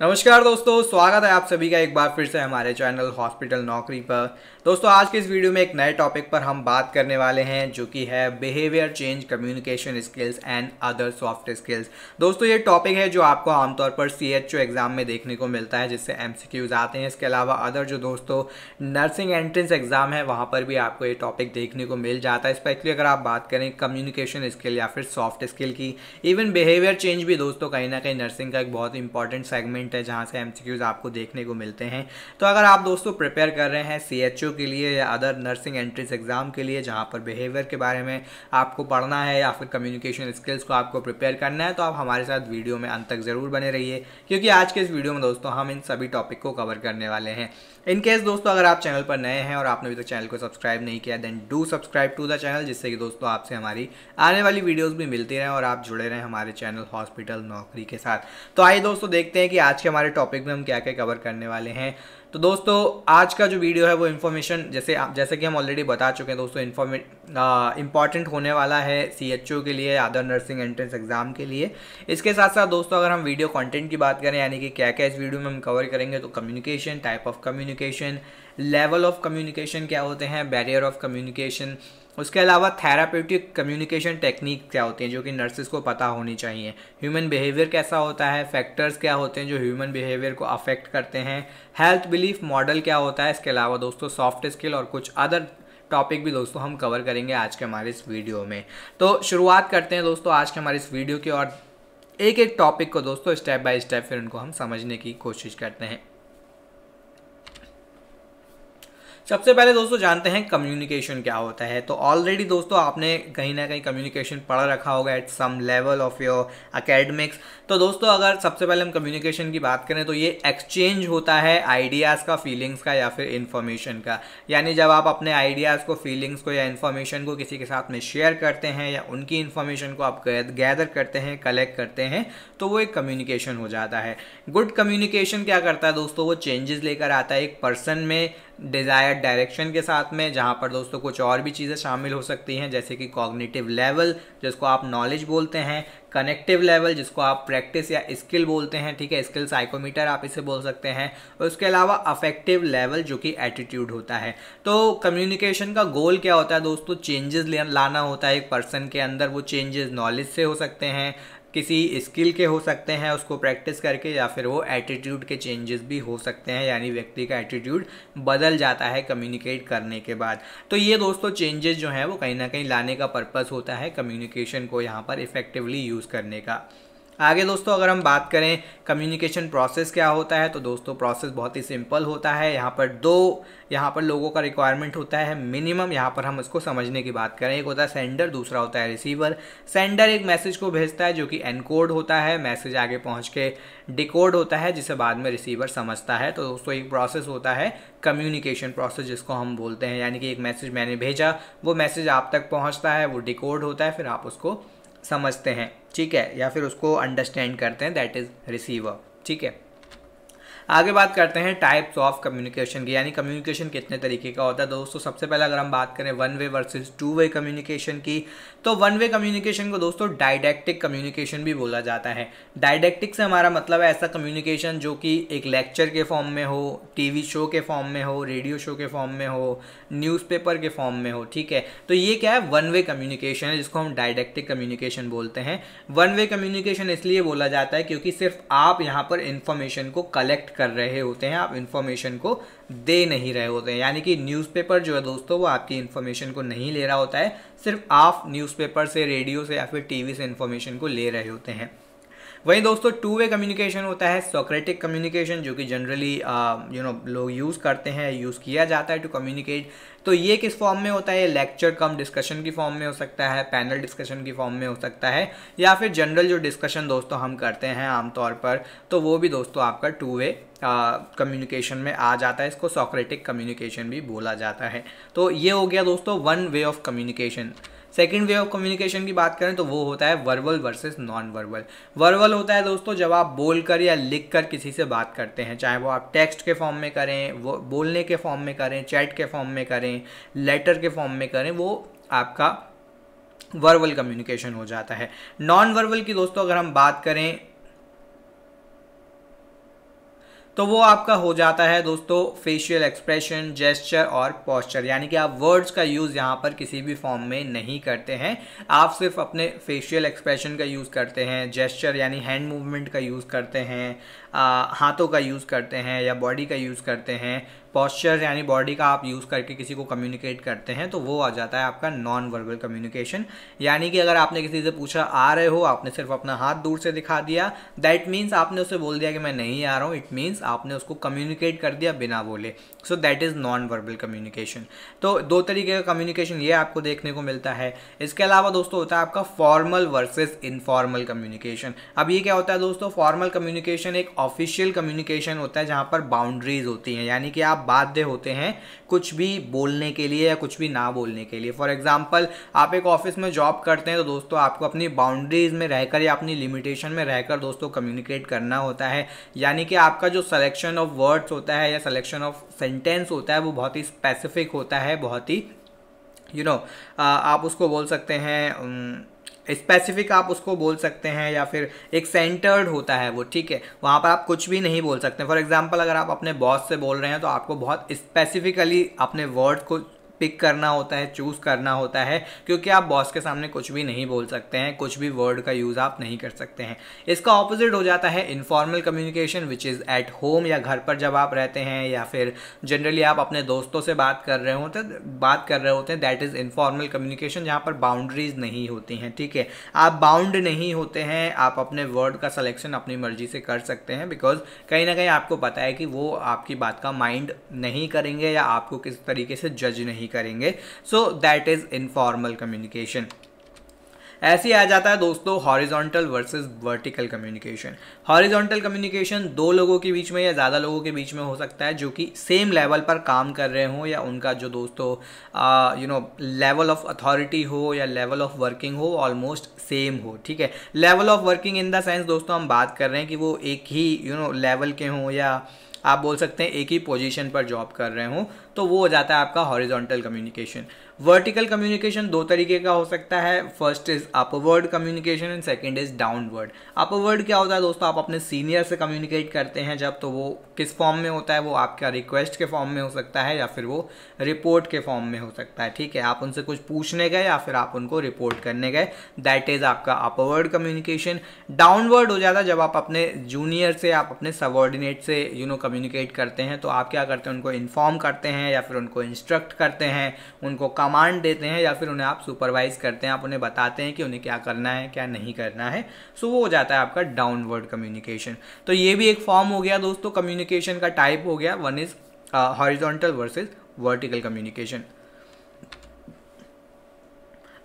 नमस्कार दोस्तों स्वागत है आप सभी का एक बार फिर से हमारे चैनल हॉस्पिटल नौकरी पर दोस्तों आज के इस वीडियो में एक नए टॉपिक पर हम बात करने वाले हैं जो कि है behaviour change communication skills and other soft skills दोस्तों ये टॉपिक है जो आपको आमतौर पर सी एग्ज़ाम में देखने को मिलता है जिससे एम आते हैं इसके अलावा अदर जो दोस्तों नर्सिंग एंट्रेंस एग्ज़ाम है वहाँ पर भी आपको ये टॉपिक देखने को मिल जाता है स्पेशली अगर आप बात करें कम्युनिकेशन स्किल या फिर सॉफ्ट स्किल की इवन बिहेवियर चेंज भी दोस्तों कहीं ना कहीं नर्सिंग का एक बहुत इंपॉर्टेंट सेगमेंट पॉइंट है जहाँ से एमसीक्यूज आपको देखने को मिलते हैं तो अगर आप दोस्तों प्रिपेयर कर रहे हैं सी के लिए या अदर नर्सिंग एंट्रेंस एग्ज़ाम के लिए जहाँ पर बिहेवियर के बारे में आपको पढ़ना है या फिर कम्युनिकेशन स्किल्स को आपको प्रिपेयर करना है तो आप हमारे साथ वीडियो में अंत तक ज़रूर बने रहिए क्योंकि आज के इस वीडियो में दोस्तों हम इन सभी टॉपिक को कवर करने वाले हैं इन केस दोस्तों अगर आप चैनल पर नए हैं और आपने अभी तक चैनल को सब्सक्राइब नहीं किया then do subscribe to the channel जिससे कि दोस्तों आपसे हमारी आने वाली वीडियोस भी मिलती रहें और आप जुड़े रहें हमारे चैनल हॉस्पिटल नौकरी के साथ तो आइए दोस्तों देखते हैं कि आज आज के हमारे टॉपिक में हम क्या क्या कवर करने वाले हैं तो दोस्तों आज का जो वीडियो है वो इन्फॉर्मेशन जैसे आप जैसे कि हम ऑलरेडी बता चुके हैं दोस्तों इन्फॉर्मे इंपॉर्टेंट होने वाला है सी के लिए अदर नर्सिंग एंट्रेंस एग्जाम के लिए इसके साथ साथ दोस्तों अगर हम वीडियो कंटेंट की बात करें यानी कि क्या क्या इस वीडियो में हम कवर करेंगे तो communication type of communication level of communication क्या होते हैं बैरियर ऑफ कम्युनिकेशन उसके अलावा थेरापेटिक कम्युनिकेशन टेक्निक क्या होती हैं जो कि नर्सिस को पता होनी चाहिए ह्यूमन बिहेवियर कैसा होता है फैक्टर्स क्या होते हैं जो ह्यूमन बिहेवियर को अफेक्ट करते हैं हेल्थ बिलीफ मॉडल क्या होता है इसके अलावा दोस्तों सॉफ्ट स्किल और कुछ अदर टॉपिक भी दोस्तों हम कवर करेंगे आज के हमारे इस वीडियो में तो शुरुआत करते हैं दोस्तों आज के हमारे इस वीडियो की और एक एक टॉपिक को दोस्तों स्टेप बाय स्टेप फिर उनको हम समझने की कोशिश करते हैं सबसे पहले दोस्तों जानते हैं कम्युनिकेशन क्या होता है तो ऑलरेडी दोस्तों आपने कहीं ना कहीं कम्युनिकेशन पढ़ रखा होगा at some level of your academics तो दोस्तों अगर सबसे पहले हम कम्युनिकेशन की बात करें तो ये एक्सचेंज होता है आइडियाज़ का फीलिंग्स का या फिर इन्फॉर्मेशन का यानी जब आप अपने आइडियाज़ को फीलिंग्स को या इन्फॉर्मेशन को किसी के साथ में शेयर करते हैं या उनकी इन्फॉर्मेशन को आप गैदर करते हैं कलेक्ट करते हैं तो वो एक कम्युनिकेशन हो जाता है गुड कम्युनिकेशन क्या करता है दोस्तों वो चेंजेस लेकर आता है एक पर्सन में डिज़ायर्ड डायरेक्शन के साथ में जहाँ पर दोस्तों कुछ और भी चीज़ें शामिल हो सकती हैं जैसे कि कॉग्निटिव लेवल जिसको आप नॉलेज बोलते हैं कनेक्टिव लेवल जिसको आप प्रैक्टिस या स्किल बोलते हैं ठीक है स्किल साइकोमीटर आप इसे बोल सकते हैं और उसके अलावा अफेक्टिव लेवल जो कि एटीट्यूड होता है तो कम्युनिकेशन का गोल क्या होता है दोस्तों चेंजेस लाना होता है एक पर्सन के अंदर वो चेंजेस नॉलेज से हो सकते हैं किसी स्किल के हो सकते हैं उसको प्रैक्टिस करके या फिर वो एटीट्यूड के चेंजेस भी हो सकते हैं यानी व्यक्ति का एटीट्यूड बदल जाता है कम्युनिकेट करने के बाद तो ये दोस्तों चेंजेस जो हैं वो कहीं ना कहीं लाने का पर्पज़ होता है कम्युनिकेशन को यहाँ पर इफ़ेक्टिवली यूज़ करने का आगे दोस्तों अगर हम बात करें कम्युनिकेशन प्रोसेस क्या होता है तो दोस्तों प्रोसेस बहुत ही सिंपल होता है यहाँ पर दो यहाँ पर लोगों का रिक्वायरमेंट होता है मिनिमम यहाँ पर हम इसको समझने की बात करें एक होता है सेंडर दूसरा होता है रिसीवर सेंडर एक मैसेज को भेजता है जो कि एनकोड होता है मैसेज आगे पहुँच के डिकोड होता है जिसे बाद में रिसीवर समझता है तो दोस्तों एक प्रोसेस होता है कम्युनिकेशन प्रोसेस जिसको हम बोलते हैं यानी कि एक मैसेज मैंने भेजा वो मैसेज आप तक पहुँचता है वो डिकोड होता है फिर आप उसको समझते हैं ठीक है या फिर उसको अंडरस्टैंड करते हैं दैट इज़ रिसीवर ठीक है आगे बात करते हैं टाइप्स ऑफ कम्युनिकेशन की यानी कम्युनिकेशन कितने तरीके का होता है दोस्तों सबसे पहले अगर हम बात करें one way versus two way communication की तो वन वे कम्युनिकेशन को दोस्तों डायडेक्टिक कम्युनिकेशन भी बोला जाता है डायडेक्टिक से हमारा मतलब है ऐसा कम्युनिकेशन जो कि एक लेक्चर के फॉर्म में हो टी शो के फॉर्म में हो रेडियो शो के फॉर्म में हो न्यूज़पेपर के फॉर्म में हो ठीक है तो ये क्या है वन वे कम्युनिकेशन है जिसको हम डायडेक्टिक कम्युनिकेशन बोलते हैं वन वे कम्युनिकेशन इसलिए बोला जाता है क्योंकि सिर्फ आप यहाँ पर इंफॉर्मेशन को कलेक्ट कर रहे होते हैं आप इन्फॉर्मेशन को दे नहीं रहे होते हैं यानी कि न्यूज़पेपर जो है दोस्तों वो आपकी इन्फॉर्मेशन को नहीं ले रहा होता है सिर्फ आप न्यूज़पेपर से रेडियो से या फिर टीवी से इन्फॉर्मेशन को ले रहे होते हैं वहीं दोस्तों टू वे कम्युनिकेशन होता है सोक्रेटिक कम्युनिकेशन जो कि जनरली यू नो लोग यूज़ करते हैं यूज़ किया जाता है टू कम्युनिकेट तो ये किस फॉर्म में होता है लेक्चर कम डिस्कशन की फॉर्म में हो सकता है पैनल डिस्कशन की फॉर्म में हो सकता है या फिर जनरल जो डिस्कशन दोस्तों हम करते हैं आमतौर पर तो वो भी दोस्तों आपका टू वे कम्युनिकेशन में आ जाता है इसको सोक्रेटिक कम्युनिकेशन भी बोला जाता है तो ये हो गया दोस्तों one way of communication second way of communication की बात करें तो वो होता है verbal versus non verbal verbal होता है दोस्तों जब आप बोल कर या लिख कर किसी से बात करते हैं चाहे वो आप टेक्स्ट के फॉर्म में करें वो बोलने के फॉर्म में करें चैट के फॉर्म में करें लेटर के फॉर्म में करें वो आपका वर्बल कम्युनिकेशन हो जाता है नॉन वर्बल की दोस्तों अगर हम बात करें तो वो आपका हो जाता है दोस्तों फेशियल एक्सप्रेशन जेस्चर और पॉस्चर यानी कि आप वर्ड्स का यूज़ यहाँ पर किसी भी फॉर्म में नहीं करते हैं आप सिर्फ अपने फेशियल एक्सप्रेशन का यूज़ करते हैं जेस्चर यानी हैंड मूवमेंट का यूज़ करते हैं हाथों का यूज़ करते हैं या बॉडी का यूज़ करते हैं पॉस्चर यानी बॉडी का आप यूज़ करके किसी को कम्युनिकेट करते हैं तो वो आ जाता है आपका नॉन वर्बल कम्युनिकेशन यानी कि अगर आपने किसी से पूछा आ रहे हो आपने सिर्फ अपना हाथ दूर से दिखा दिया दैट मीन्स आपने उसे बोल दिया कि मैं नहीं आ रहा हूँ इट मीन्स आपने उसको कम्युनिकेट कर दिया बिना बोले so that is non verbal communication तो दो तरीके का कम्युनिकेशन ये आपको देखने को मिलता है इसके अलावा दोस्तों होता है आपका फॉर्मल वर्सेज़ इनफॉर्मल कम्युनिकेशन अब ये क्या होता है दोस्तों फॉर्मल कम्युनिकेशन एक ऑफिशियल कम्युनिकेशन होता है जहाँ पर बाउंड्रीज होती हैं यानी कि आप बाध्य होते हैं कुछ भी बोलने के लिए या कुछ भी ना बोलने के लिए फॉर एग्जाम्पल आप एक ऑफिस में जॉब करते हैं तो दोस्तों आपको अपनी बाउंड्रीज में रहकर या अपनी लिमिटेशन में रहकर दोस्तों कम्युनिकेट करना होता है यानी कि आपका जो सलेक्शन ऑफ वर्ड्स होता है या सलेक्शन ऑफ सेंटेंस होता है वो बहुत ही स्पेसिफिक होता है बहुत ही यू you नो know, आप उसको बोल सकते हैं स्पेसिफिक आप उसको बोल सकते हैं या फिर एक सेंटर्ड होता है वो ठीक है वहाँ पर आप कुछ भी नहीं बोल सकते फॉर एग्जाम्पल अगर आप अपने बॉस से बोल रहे हैं तो आपको बहुत स्पेसिफिकली अपने वर्ड को पिक करना होता है चूज़ करना होता है क्योंकि आप बॉस के सामने कुछ भी नहीं बोल सकते हैं कुछ भी वर्ड का यूज़ आप नहीं कर सकते हैं इसका ऑपोजिट हो जाता है informal communication which is at home या घर पर जब आप रहते हैं या फिर जनरली आप अपने दोस्तों से बात कर रहे होते बात कर रहे होते हैं दैट इज़ इनफॉर्मल कम्युनिकेशन जहाँ पर बाउंड्रीज नहीं होती हैं ठीक है आप बाउंड नहीं होते हैं आप अपने वर्ड का सलेक्शन अपनी मर्जी से कर सकते हैं बिकॉज कहीं ना कहीं आपको पता है कि वो आपकी बात का माइंड नहीं करेंगे या आपको किस तरीके से जज नहीं नहीं करेंगे so that is informal communication ऐसे आ जाता है दोस्तों horizontal versus vertical communication horizontal communication दो लोगों के बीच में या ज़्यादा लोगों के बीच में हो सकता है जो कि सेम लेवल पर काम कर रहे हों या उनका जो दोस्तों you know level of authority हो या लेवल ऑफ वर्किंग हो ऑलमोस्ट सेम हो ठीक है level of working in the sense दोस्तों हम बात कर रहे हैं कि वो एक ही यू नो लेवल के हों या आप बोल सकते हैं एक ही पोजिशन पर जॉब कर रहे हों तो वो हो जाता है आपका हॉरिजॉन्टल कम्युनिकेशन वर्टिकल कम्युनिकेशन दो तरीके का हो सकता है first is upward communication and second is downward upward क्या होता है दोस्तों आप अपने सीनियर से कम्युनिकेट करते हैं जब तो वो किस फॉर्म में होता है वो आपका रिक्वेस्ट के फॉर्म में हो सकता है या फिर वो रिपोर्ट के फॉर्म में हो सकता है ठीक है आप उनसे कुछ पूछने गए या फिर आप उनको रिपोर्ट करने गए दैट इज आपका अपवर्ड कम्युनिकेशन डाउनवर्ड हो जाता है जब आप अपने जूनियर से आप अपने सबॉर्डिनेट से यू नो कम्युनिकेट करते हैं तो आप क्या करते हैं उनको इन्फॉर्म करते हैं हैं या फिर उनको इंस्ट्रक्ट करते हैं उनको कमांड देते हैं या फिर उन्हें आप सुपरवाइज करते हैं आप उन्हें बताते हैं कि उन्हें क्या करना है क्या नहीं करना है सो वो हो जाता है आपका डाउनवर्ड कम्युनिकेशन तो ये भी एक फॉर्म हो गया दोस्तों कम्युनिकेशन का टाइप हो गया one is horizontal versus vertical communication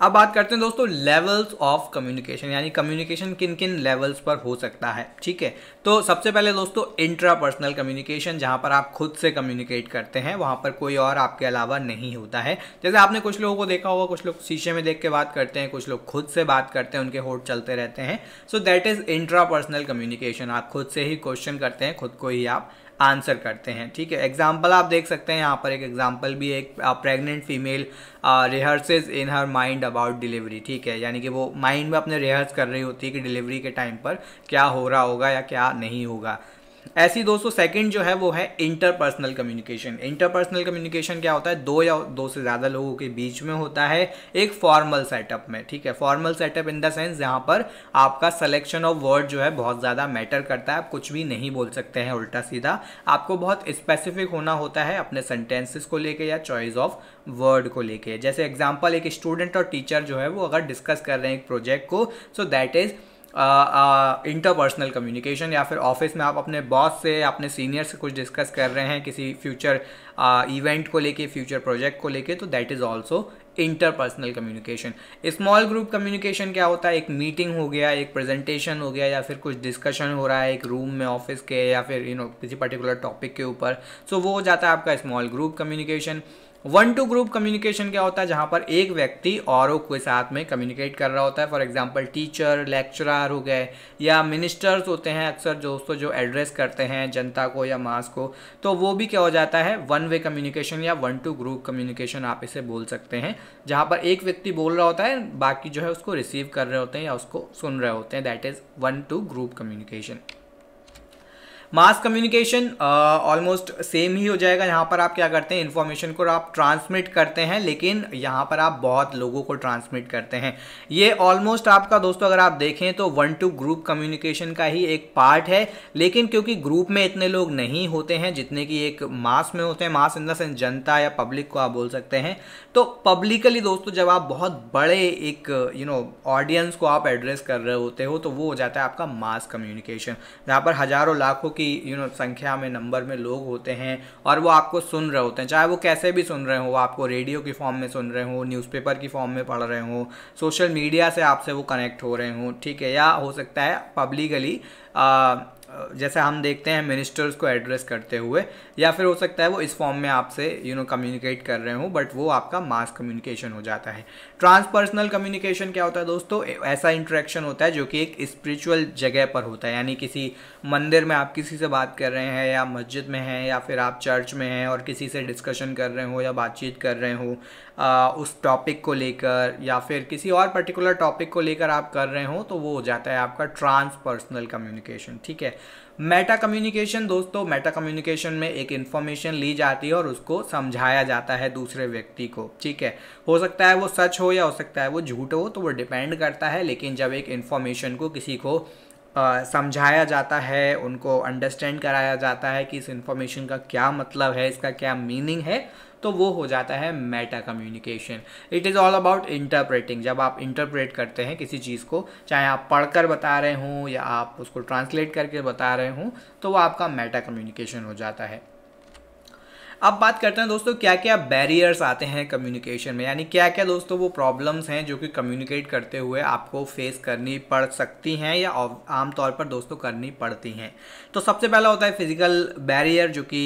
अब बात करते हैं दोस्तों लेवल्स ऑफ कम्युनिकेशन यानी कम्युनिकेशन किन किन लेवल्स पर हो सकता है ठीक है तो सबसे पहले दोस्तों इंट्रा पर्सनल कम्युनिकेशन जहाँ पर आप खुद से कम्युनिकेट करते हैं वहाँ पर कोई और आपके अलावा नहीं होता है जैसे आपने कुछ लोगों को देखा होगा कुछ लोग शीशे में देख के बात करते हैं कुछ लोग खुद से बात करते हैं उनके होट चलते रहते हैं so that is intrapersonal communication आप खुद से ही क्वेश्चन करते हैं खुद को ही आप आंसर करते हैं ठीक है एग्जाम्पल आप देख सकते हैं यहाँ पर एक एग्जाम्पल भी एक pregnant female rehearses in her mind about delivery ठीक है यानी कि वो माइंड में अपने रिहर्स कर रही होती है कि डिलीवरी के टाइम पर क्या हो रहा होगा या क्या नहीं होगा ऐसी दोस्तों सेकंड जो है वो है इंटरपर्सनल कम्युनिकेशन इंटरपर्सनल कम्युनिकेशन क्या होता है दो या दो से ज़्यादा लोगों के बीच में होता है एक फॉर्मल सेटअप में ठीक है formal setup in the sense जहाँ पर आपका सिलेक्शन ऑफ वर्ड जो है बहुत ज़्यादा मैटर करता है आप कुछ भी नहीं बोल सकते हैं उल्टा सीधा आपको बहुत स्पेसिफिक होना होता है अपने सेंटेंसेस को लेकर या चॉइस ऑफ वर्ड को लेकर जैसे एग्जाम्पल एक स्टूडेंट और टीचर जो है वो अगर डिस्कस कर रहे हैं एक प्रोजेक्ट को so that is interpersonal uh, communication uh, या फिर ऑफिस में आप अपने बॉस से अपने सीनियर से कुछ डिस्कस कर रहे हैं किसी फ्यूचर इवेंट uh, को लेके फ्यूचर प्रोजेक्ट को लेके तो that is also interpersonal communication small group communication क्या होता है एक मीटिंग हो गया एक प्रेजेंटेशन हो गया या फिर कुछ डिस्कशन हो रहा है एक रूम में ऑफिस के या फिर यू नो किसी पर्टिकुलर टॉपिक के ऊपर सो so, वो हो जाता है आपका small group communication one to group communication क्या होता है जहाँ पर एक व्यक्ति औरों के साथ में कम्युनिकेट कर रहा होता है फॉर एग्जांपल टीचर लेक्चरर हो गए या मिनिस्टर्स होते हैं अक्सर दोस्तों जो एड्रेस करते हैं जनता को या मास को तो वो भी क्या हो जाता है वन वे कम्युनिकेशन या वन टू ग्रुप कम्युनिकेशन आप इसे बोल सकते हैं जहाँ पर एक व्यक्ति बोल रहा होता है बाकी जो है उसको रिसीव कर रहे होते हैं या उसको सुन रहे होते हैं that is one to group communication mass communication almost same ही हो जाएगा यहाँ पर आप क्या करते हैं इन्फॉर्मेशन को आप ट्रांसमिट करते हैं लेकिन यहाँ पर आप बहुत लोगों को ट्रांसमिट करते हैं ये ऑलमोस्ट आपका दोस्तों अगर आप देखें तो वन टू ग्रुप कम्युनिकेशन का ही एक पार्ट है लेकिन क्योंकि ग्रुप में इतने लोग नहीं होते हैं जितने कि एक मास में होते हैं मास इन देंस जनता या पब्लिक को आप बोल सकते हैं तो पब्लिकली दोस्तों जब आप बहुत बड़े एक यू नो ऑडियंस को आप एड्रेस कर रहे होते हो तो वो हो जाता है आपका मास कम्युनिकेशन जहाँ पर हज़ारों लाखों आपकी यू नो संख्या में नंबर में लोग होते हैं और वो आपको सुन रहे होते हैं चाहे वो कैसे भी सुन रहे हो आपको रेडियो की फॉर्म में सुन रहे हो न्यूज़पेपर की फॉर्म में पढ़ रहे हो सोशल मीडिया से आपसे वो कनेक्ट हो रहे हों ठीक है या हो सकता है पब्लिकली जैसे हम देखते हैं मिनिस्टर्स को एड्रेस करते हुए या फिर हो सकता है वो इस फॉर्म में आपसे यू नो कम्युनिकेट कर रहे हो बट वो आपका मास कम्युनिकेशन हो जाता है ट्रांसपर्सनल कम्युनिकेशन क्या होता है दोस्तों ऐसा इंटरेक्शन होता है जो कि एक स्पिरिचुअल जगह पर होता है यानी किसी मंदिर में आप किसी से बात कर रहे हैं या मस्जिद में हैं या फिर आप चर्च में हैं और किसी से डिस्कशन कर रहे हो या बातचीत कर रहे हो आ, उस टॉपिक को लेकर या फिर किसी और पर्टिकुलर टॉपिक को लेकर आप कर रहे हो तो वो हो जाता है आपका ट्रांसपर्सनल कम्युनिकेशन ठीक है मेटा कम्युनिकेशन दोस्तों मेटा कम्युनिकेशन में एक इन्फॉर्मेशन ली जाती है और उसको समझाया जाता है दूसरे व्यक्ति को ठीक है हो सकता है वो सच हो या हो सकता है वो झूठ हो तो वो डिपेंड करता है लेकिन जब एक इन्फॉर्मेशन को किसी को समझाया जाता है उनको अंडरस्टैंड कराया जाता है कि इस इन्फॉर्मेशन का क्या मतलब है इसका क्या मीनिंग है तो वो हो जाता है meta communication it is all about interpreting जब आप इंटरप्रेट करते हैं किसी चीज़ को चाहे आप पढ़कर बता रहे हों या आप उसको ट्रांसलेट करके बता रहे हों तो वो आपका मेटा कम्युनिकेशन हो जाता है अब बात करते हैं दोस्तों क्या क्या बैरियर्स आते हैं कम्युनिकेशन में यानी क्या क्या दोस्तों वो प्रॉब्लम्स हैं जो कि कम्युनिकेट करते हुए आपको फेस करनी पड़ सकती हैं या आमतौर पर दोस्तों करनी पड़ती हैं तो सबसे पहला होता है फिजिकल बैरियर जो कि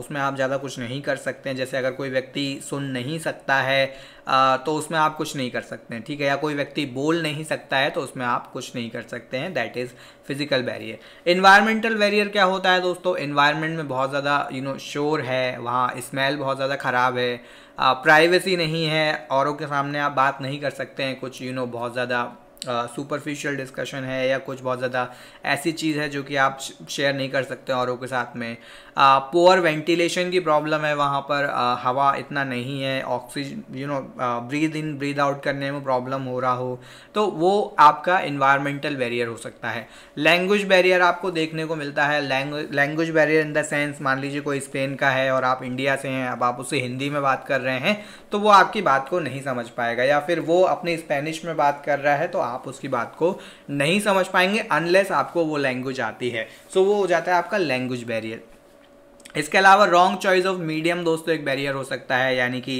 उसमें आप ज़्यादा कुछ नहीं कर सकते हैं जैसे अगर कोई व्यक्ति सुन नहीं सकता है तो उसमें आप कुछ नहीं कर सकते हैं ठीक है या कोई व्यक्ति बोल नहीं सकता है तो उसमें आप कुछ नहीं कर सकते हैं that is physical barrier environmental barrier क्या होता है दोस्तों इन्वायरमेंट में बहुत ज़्यादा यू नो शोर है वहाँ स्मेल बहुत ज़्यादा ख़राब है प्राइवेसी नहीं है औरों के सामने आप बात नहीं कर सकते हैं कुछ यू you नो know, बहुत ज़्यादा सुपरफिशियल uh, डिस्कशन है या कुछ बहुत ज़्यादा ऐसी चीज़ है जो कि आप शेयर नहीं कर सकते औरों के साथ में पोअर uh, वेंटिलेशन की प्रॉब्लम है वहाँ पर uh, हवा इतना नहीं है oxygen you know breathe in breathe out करने में प्रॉब्लम हो रहा हो तो वो आपका इन्वायरमेंटल बैरियर हो सकता है लैंग्वेज बैरियर आपको देखने को मिलता है language barrier in the sense मान लीजिए कोई स्पेन का है और आप इंडिया से हैं अब आप उससे हिंदी में बात कर रहे हैं तो वो आपकी बात को नहीं समझ पाएगा या फिर वो अपनी स्पेनिश में बात कर रहा है तो आप उसकी बात को नहीं समझ पाएंगे अनलेस आपको वो लैंग्वेज आती है सो so, वो हो जाता है आपका लैंग्वेज बैरियर इसके अलावा रॉन्ग चॉइस ऑफ मीडियम दोस्तों एक बैरियर हो सकता है यानी कि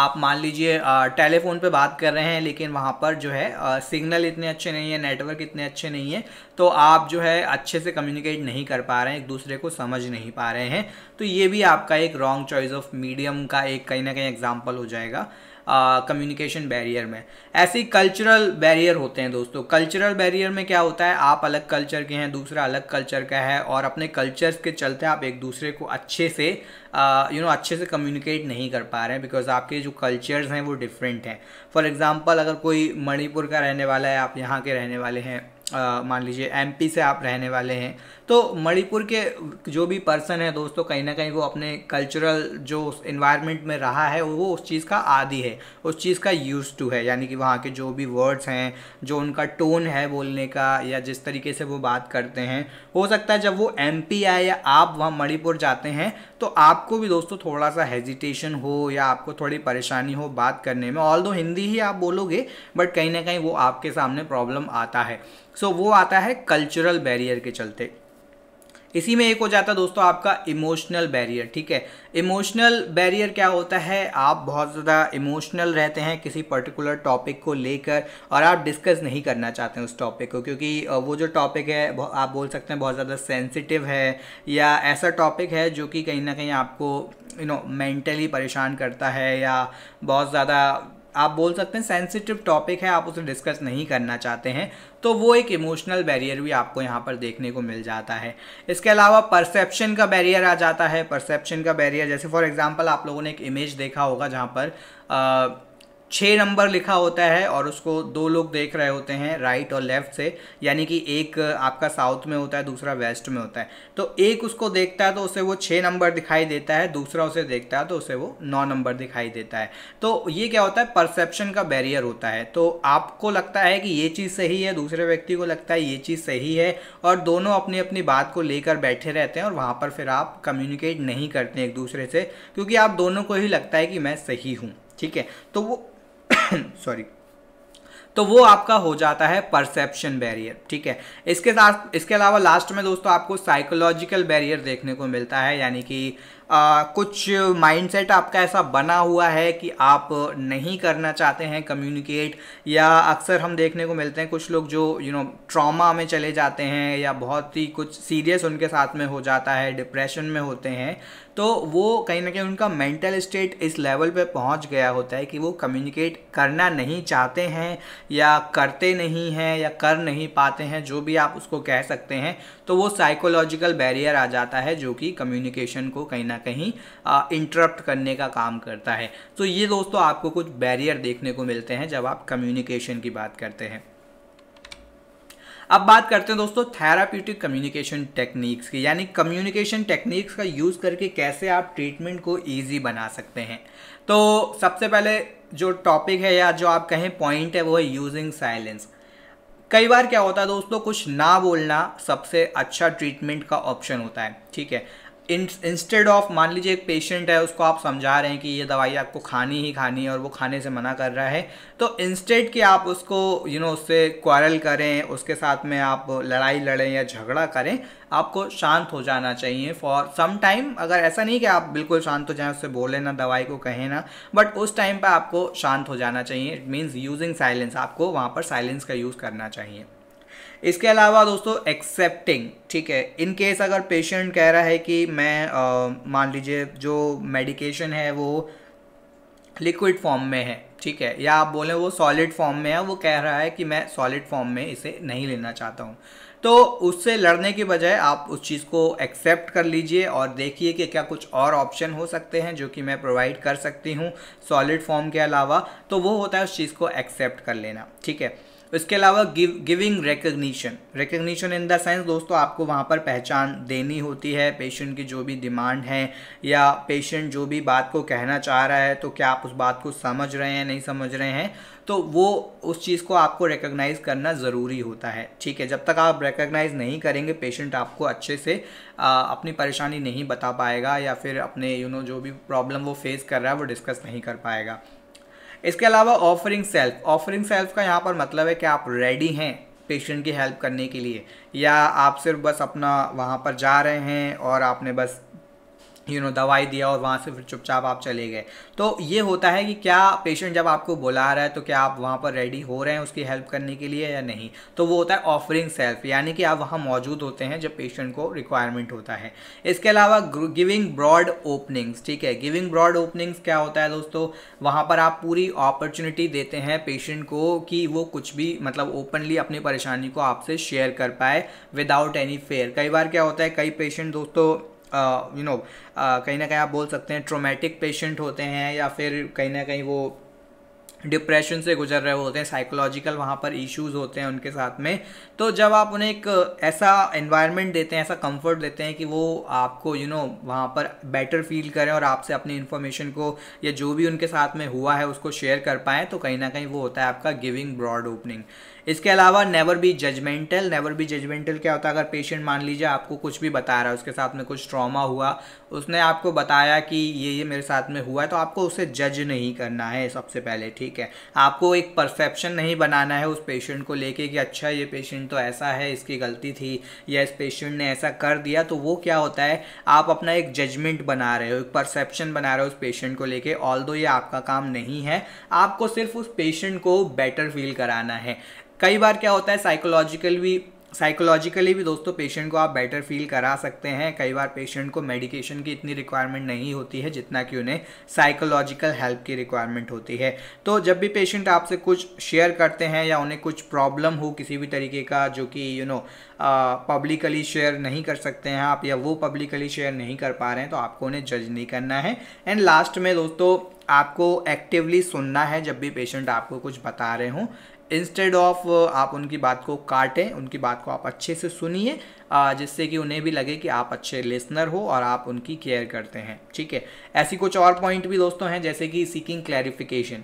आप मान लीजिए टेलीफोन पे बात कर रहे हैं लेकिन वहाँ पर जो है सिग्नल इतने अच्छे नहीं है नेटवर्क इतने अच्छे नहीं है तो आप जो है अच्छे से कम्युनिकेट नहीं कर पा रहे हैं एक दूसरे को समझ नहीं पा रहे हैं तो ये भी आपका एक रॉन्ग चॉइस ऑफ मीडियम का एक कहीं ना कहीं एग्जाम्पल हो जाएगा कम्युनिकेशन बैरियर में ऐसे कल्चरल बैरियर होते हैं दोस्तों कल्चरल बैरियर में क्या होता है आप अलग कल्चर के हैं दूसरा अलग कल्चर का है और अपने कल्चर्स के चलते आप एक दूसरे को अच्छे से you uh, know you know, अच्छे से कम्युनिकेट नहीं कर पा रहे हैं बिकॉज आपके जो कल्चर्स हैं वो डिफरेंट हैं फॉर एग्ज़ाम्पल अगर कोई मणिपुर का रहने वाला है आप यहाँ के रहने वाले हैं uh, मान लीजिए एमपी से आप रहने वाले हैं तो मणिपुर के जो भी पर्सन है दोस्तों कहीं ना कहीं वो अपने कल्चरल जो इन्वायरमेंट में रहा है वो उस चीज़ का आदि है उस चीज़ का यूज़ टू है यानी कि वहाँ के जो भी वर्ड्स हैं जो उनका टोन है बोलने का या जिस तरीके से वो बात करते हैं हो सकता है जब वो एम पी आए या आप वहाँ मणिपुर जाते हैं तो आपको भी दोस्तों थोड़ा सा हेजिटेशन हो या आपको थोड़ी परेशानी हो बात करने में ऑल हिंदी ही आप बोलोगे बट कहीं ना कहीं वो आपके सामने प्रॉब्लम आता है सो so, वो आता है कल्चरल बैरियर के चलते इसी में एक हो जाता है दोस्तों आपका इमोशनल बैरियर ठीक है इमोशनल बैरियर क्या होता है आप बहुत ज़्यादा इमोशनल रहते हैं किसी पर्टिकुलर टॉपिक को लेकर और आप डिस्कस नहीं करना चाहते हैं उस टॉपिक को क्योंकि वो जो टॉपिक है आप बोल सकते हैं बहुत ज़्यादा सेंसिटिव है या ऐसा टॉपिक है जो कि कहीं ना कहीं आपको यू नो मेंटली परेशान करता है या बहुत ज़्यादा आप बोल सकते हैं सेंसिटिव टॉपिक है आप उसे डिस्कस नहीं करना चाहते हैं तो वो एक इमोशनल बैरियर भी आपको यहाँ पर देखने को मिल जाता है इसके अलावा परसेप्शन का बैरियर आ जाता है परसेप्शन का बैरियर जैसे फॉर एग्जाम्पल आप लोगों ने एक इमेज देखा होगा जहाँ पर आ, छः नंबर लिखा होता है और उसको दो लोग देख रहे होते हैं राइट और लेफ्ट से यानी कि एक आपका साउथ में होता है दूसरा वेस्ट में होता है तो एक उसको देखता है तो उसे वो छः नंबर दिखाई देता है दूसरा उसे देखता है तो उसे वो नौ नंबर दिखाई देता है तो ये क्या होता है परसेप्शन का बैरियर होता है तो आपको लगता है कि ये चीज़ सही है दूसरे व्यक्ति को लगता है ये चीज़ सही है और दोनों अपनी अपनी बात को लेकर बैठे रहते हैं और वहाँ पर फिर आप कम्युनिकेट नहीं करते एक दूसरे से क्योंकि आप दोनों को ही लगता है कि मैं सही हूँ ठीक है तो वो सॉरी तो वो आपका हो जाता है परसेप्शन बैरियर ठीक है इसके साथ इसके अलावा लास्ट में दोस्तों आपको साइकोलॉजिकल बैरियर देखने को मिलता है यानी कि आ, कुछ माइंडसेट आपका ऐसा बना हुआ है कि आप नहीं करना चाहते हैं कम्युनिकेट या अक्सर हम देखने को मिलते हैं कुछ लोग जो यू नो ट्रॉमा में चले जाते हैं या बहुत ही कुछ सीरियस उनके साथ में हो जाता है डिप्रेशन में होते हैं तो वो कहीं ना कहीं उनका मेंटल स्टेट इस लेवल पे पहुंच गया होता है कि वो कम्युनिकेट करना नहीं चाहते हैं या करते नहीं हैं या कर नहीं पाते हैं जो भी आप उसको कह सकते हैं तो वो साइकोलॉजिकल बैरियर आ जाता है जो कि कम्युनिकेशन को कहीं ना कहीं इंटरप्ट करने का काम करता है तो ये दोस्तों आपको कुछ बैरियर देखने को मिलते हैं जब आप कम्युनिकेशन की बात करते हैं अब बात करते हैं दोस्तों थेराप्यूटिक कम्युनिकेशन टेक्निक्स की यानी कम्युनिकेशन टेक्निक्स का यूज़ करके कैसे आप ट्रीटमेंट को ईजी बना सकते हैं तो सबसे पहले जो टॉपिक है या जो आप कहें पॉइंट है वो है यूजिंग साइलेंस कई बार क्या होता है दोस्तों कुछ ना बोलना सबसे अच्छा ट्रीटमेंट का ऑप्शन होता है ठीक है इंस्टेड ऑफ मान लीजिए एक पेशेंट है उसको आप समझा रहे हैं कि ये दवाई आपको खानी ही खानी है और वो खाने से मना कर रहा है तो इंस्टेड कि आप उसको यू you नो know, उससे क्वारल करें उसके साथ में आप लड़ाई लड़ें या झगड़ा करें आपको शांत हो जाना चाहिए फॉर सम टाइम अगर ऐसा नहीं कि आप बिल्कुल शांत हो जाएं उससे बोलें ना दवाई को कहें ना बट उस टाइम पर आपको शांत हो जाना चाहिए इट मीन्स यूजिंग साइलेंस आपको वहाँ पर साइलेंस का यूज़ करना चाहिए इसके अलावा दोस्तों एक्सेप्टिंग ठीक है इन केस अगर पेशेंट कह रहा है कि मैं मान लीजिए जो मेडिकेशन है वो लिक्विड फॉर्म में है ठीक है या आप बोलें वो सॉलिड फॉर्म में है वो कह रहा है कि मैं सॉलिड फॉर्म में इसे नहीं लेना चाहता हूँ तो उससे लड़ने के बजाय आप उस चीज़ को एक्सेप्ट कर लीजिए और देखिए कि क्या कुछ और ऑप्शन हो सकते हैं जो कि मैं प्रोवाइड कर सकती हूँ सॉलिड फॉर्म के अलावा तो वो होता है उस चीज़ को एक्सेप्ट कर लेना ठीक है उसके अलावा give giving recognition recognition in the sense दोस्तों आपको वहाँ पर पहचान देनी होती है पेशेंट की जो भी डिमांड है या पेशेंट जो भी बात को कहना चाह रहा है तो क्या आप उस बात को समझ रहे हैं नहीं समझ रहे हैं तो वो उस चीज़ को आपको रिकग्नाइज़ करना ज़रूरी होता है ठीक है जब तक आप रिकग्नाइज़ नहीं करेंगे पेशेंट आपको अच्छे से आ, अपनी परेशानी नहीं बता पाएगा या फिर अपने यू you नो know, जो भी प्रॉब्लम वो फेस कर रहा है वो डिस्कस नहीं कर पाएगा इसके अलावा ऑफरिंग सेल्फ ऑफरिंग सेल्फ का यहाँ पर मतलब है कि आप रेडी हैं पेशेंट की हेल्प करने के लिए या आप सिर्फ बस अपना वहाँ पर जा रहे हैं और आपने बस यू नो दवाई दिया और वहाँ से फिर चुपचाप आप चले गए तो ये होता है कि क्या पेशेंट जब आपको बुला रहा है तो क्या आप वहाँ पर रेडी हो रहे हैं उसकी हेल्प करने के लिए या नहीं तो वो होता है ऑफरिंग सेल्फ यानी कि आप वहाँ मौजूद होते हैं जब पेशेंट को रिक्वायरमेंट होता है इसके अलावा गिविंग ब्रॉड ओपनिंग्स ठीक है गिविंग ब्रॉड ओपनिंग्स क्या होता है दोस्तों वहाँ पर आप पूरी अपॉर्चुनिटी देते हैं पेशेंट को कि वो कुछ भी मतलब ओपनली अपनी परेशानी को आपसे शेयर कर पाए विदाउट एनी फेयर कई बार क्या होता है कई पेशेंट दोस्तों यू नो कहीं ना कहीं आप बोल सकते हैं ट्रोमेटिक पेशेंट होते हैं या फिर कहीं ना कहीं वो डिप्रेशन से गुजर रहे होते हैं साइकोलॉजिकल वहाँ पर इश्यूज होते हैं उनके साथ में तो जब आप उन्हें एक ऐसा एनवायरनमेंट देते हैं ऐसा कंफर्ट देते हैं कि वो आपको यू you नो know, वहाँ पर बेटर फील करें और आपसे अपनी इन्फॉर्मेशन को या जो भी उनके साथ में हुआ है उसको शेयर कर पाएँ तो कहीं ना कहीं वो होता है आपका गिविंग ब्रॉड ओपनिंग इसके अलावा never be judgemental never be judgemental क्या होता है अगर पेशेंट मान लीजिए आपको कुछ भी बता रहा है उसके साथ में कुछ ट्रॉमा हुआ उसने आपको बताया कि ये ये मेरे साथ में हुआ है तो आपको उसे जज नहीं करना है सबसे पहले ठीक है आपको एक परसेप्शन नहीं बनाना है उस पेशेंट को लेके कि अच्छा ये पेशेंट तो ऐसा है इसकी गलती थी या इस पेशेंट ने ऐसा कर दिया तो वो क्या होता है आप अपना एक जजमेंट बना रहे हो एक परसेप्शन बना रहे हो उस पेशेंट को लेके ऑल ये आपका काम नहीं है आपको सिर्फ उस पेशेंट को बेटर फील कराना है कई बार क्या होता है साइकोलॉजिकल भी साइकोलॉजिकली भी दोस्तों पेशेंट को आप बेटर फील करा सकते हैं कई बार पेशेंट को मेडिकेशन की इतनी रिक्वायरमेंट नहीं होती है जितना कि उन्हें साइकोलॉजिकल हेल्प की रिक्वायरमेंट होती है तो जब भी पेशेंट आपसे कुछ शेयर करते हैं या उन्हें कुछ प्रॉब्लम हो किसी भी तरीके का जो कि यू नो पब्लिकली शेयर नहीं कर सकते हैं आप या वो पब्लिकली शेयर नहीं कर पा रहे हैं तो आपको उन्हें जज नहीं करना है एंड लास्ट में दोस्तों आपको एक्टिवली सुनना है जब भी पेशेंट आपको कुछ बता रहे हों इंस्टेड ऑफ uh, आप उनकी बात को काटें उनकी बात को आप अच्छे से सुनिए जिससे कि उन्हें भी लगे कि आप अच्छे लिसनर हो और आप उनकी केयर करते हैं ठीक है ऐसी कुछ और पॉइंट भी दोस्तों हैं जैसे कि सीकिंग क्लैरिफिकेशन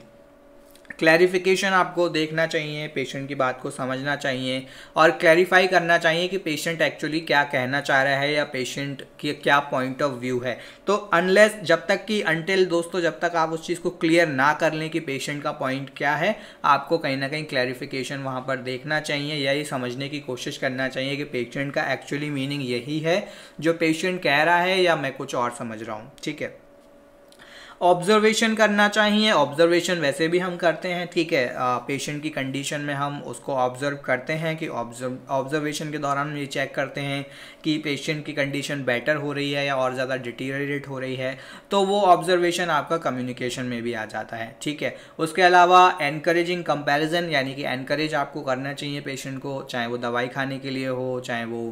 क्लैरिफिकेशन आपको देखना चाहिए पेशेंट की बात को समझना चाहिए और क्लैरिफाई करना चाहिए कि पेशेंट एक्चुअली क्या कहना चाह रहा है या पेशेंट की क्या पॉइंट ऑफ व्यू है तो अनलेस जब तक कि अनटिल दोस्तों जब तक आप उस चीज़ को क्लियर ना कर लें कि पेशेंट का पॉइंट क्या है आपको कहीं ना कहीं क्लैरिफिकेशन वहाँ पर देखना चाहिए या ये समझने की कोशिश करना चाहिए कि पेशेंट का एक्चुअली मीनिंग यही है जो पेशेंट कह रहा है या मैं कुछ और समझ रहा हूँ ठीक है ऑब्जर्वेशन करना चाहिए ऑब्जर्वेशन वैसे भी हम करते हैं ठीक है पेशेंट की कंडीशन में हम उसको ऑब्जर्व करते हैं कि ऑब्जर्व ऑब्जर्वेशन के दौरान हम ये चेक करते हैं कि पेशेंट की कंडीशन बेटर हो रही है या और ज़्यादा डिटीरेट हो रही है तो वो ऑब्जर्वेशन आपका कम्युनिकेशन में भी आ जाता है ठीक है उसके अलावा एनकरेजिंग कंपेरिजन यानी कि एनकरेज आपको करना चाहिए पेशेंट को चाहे वो दवाई खाने के लिए हो चाहे वो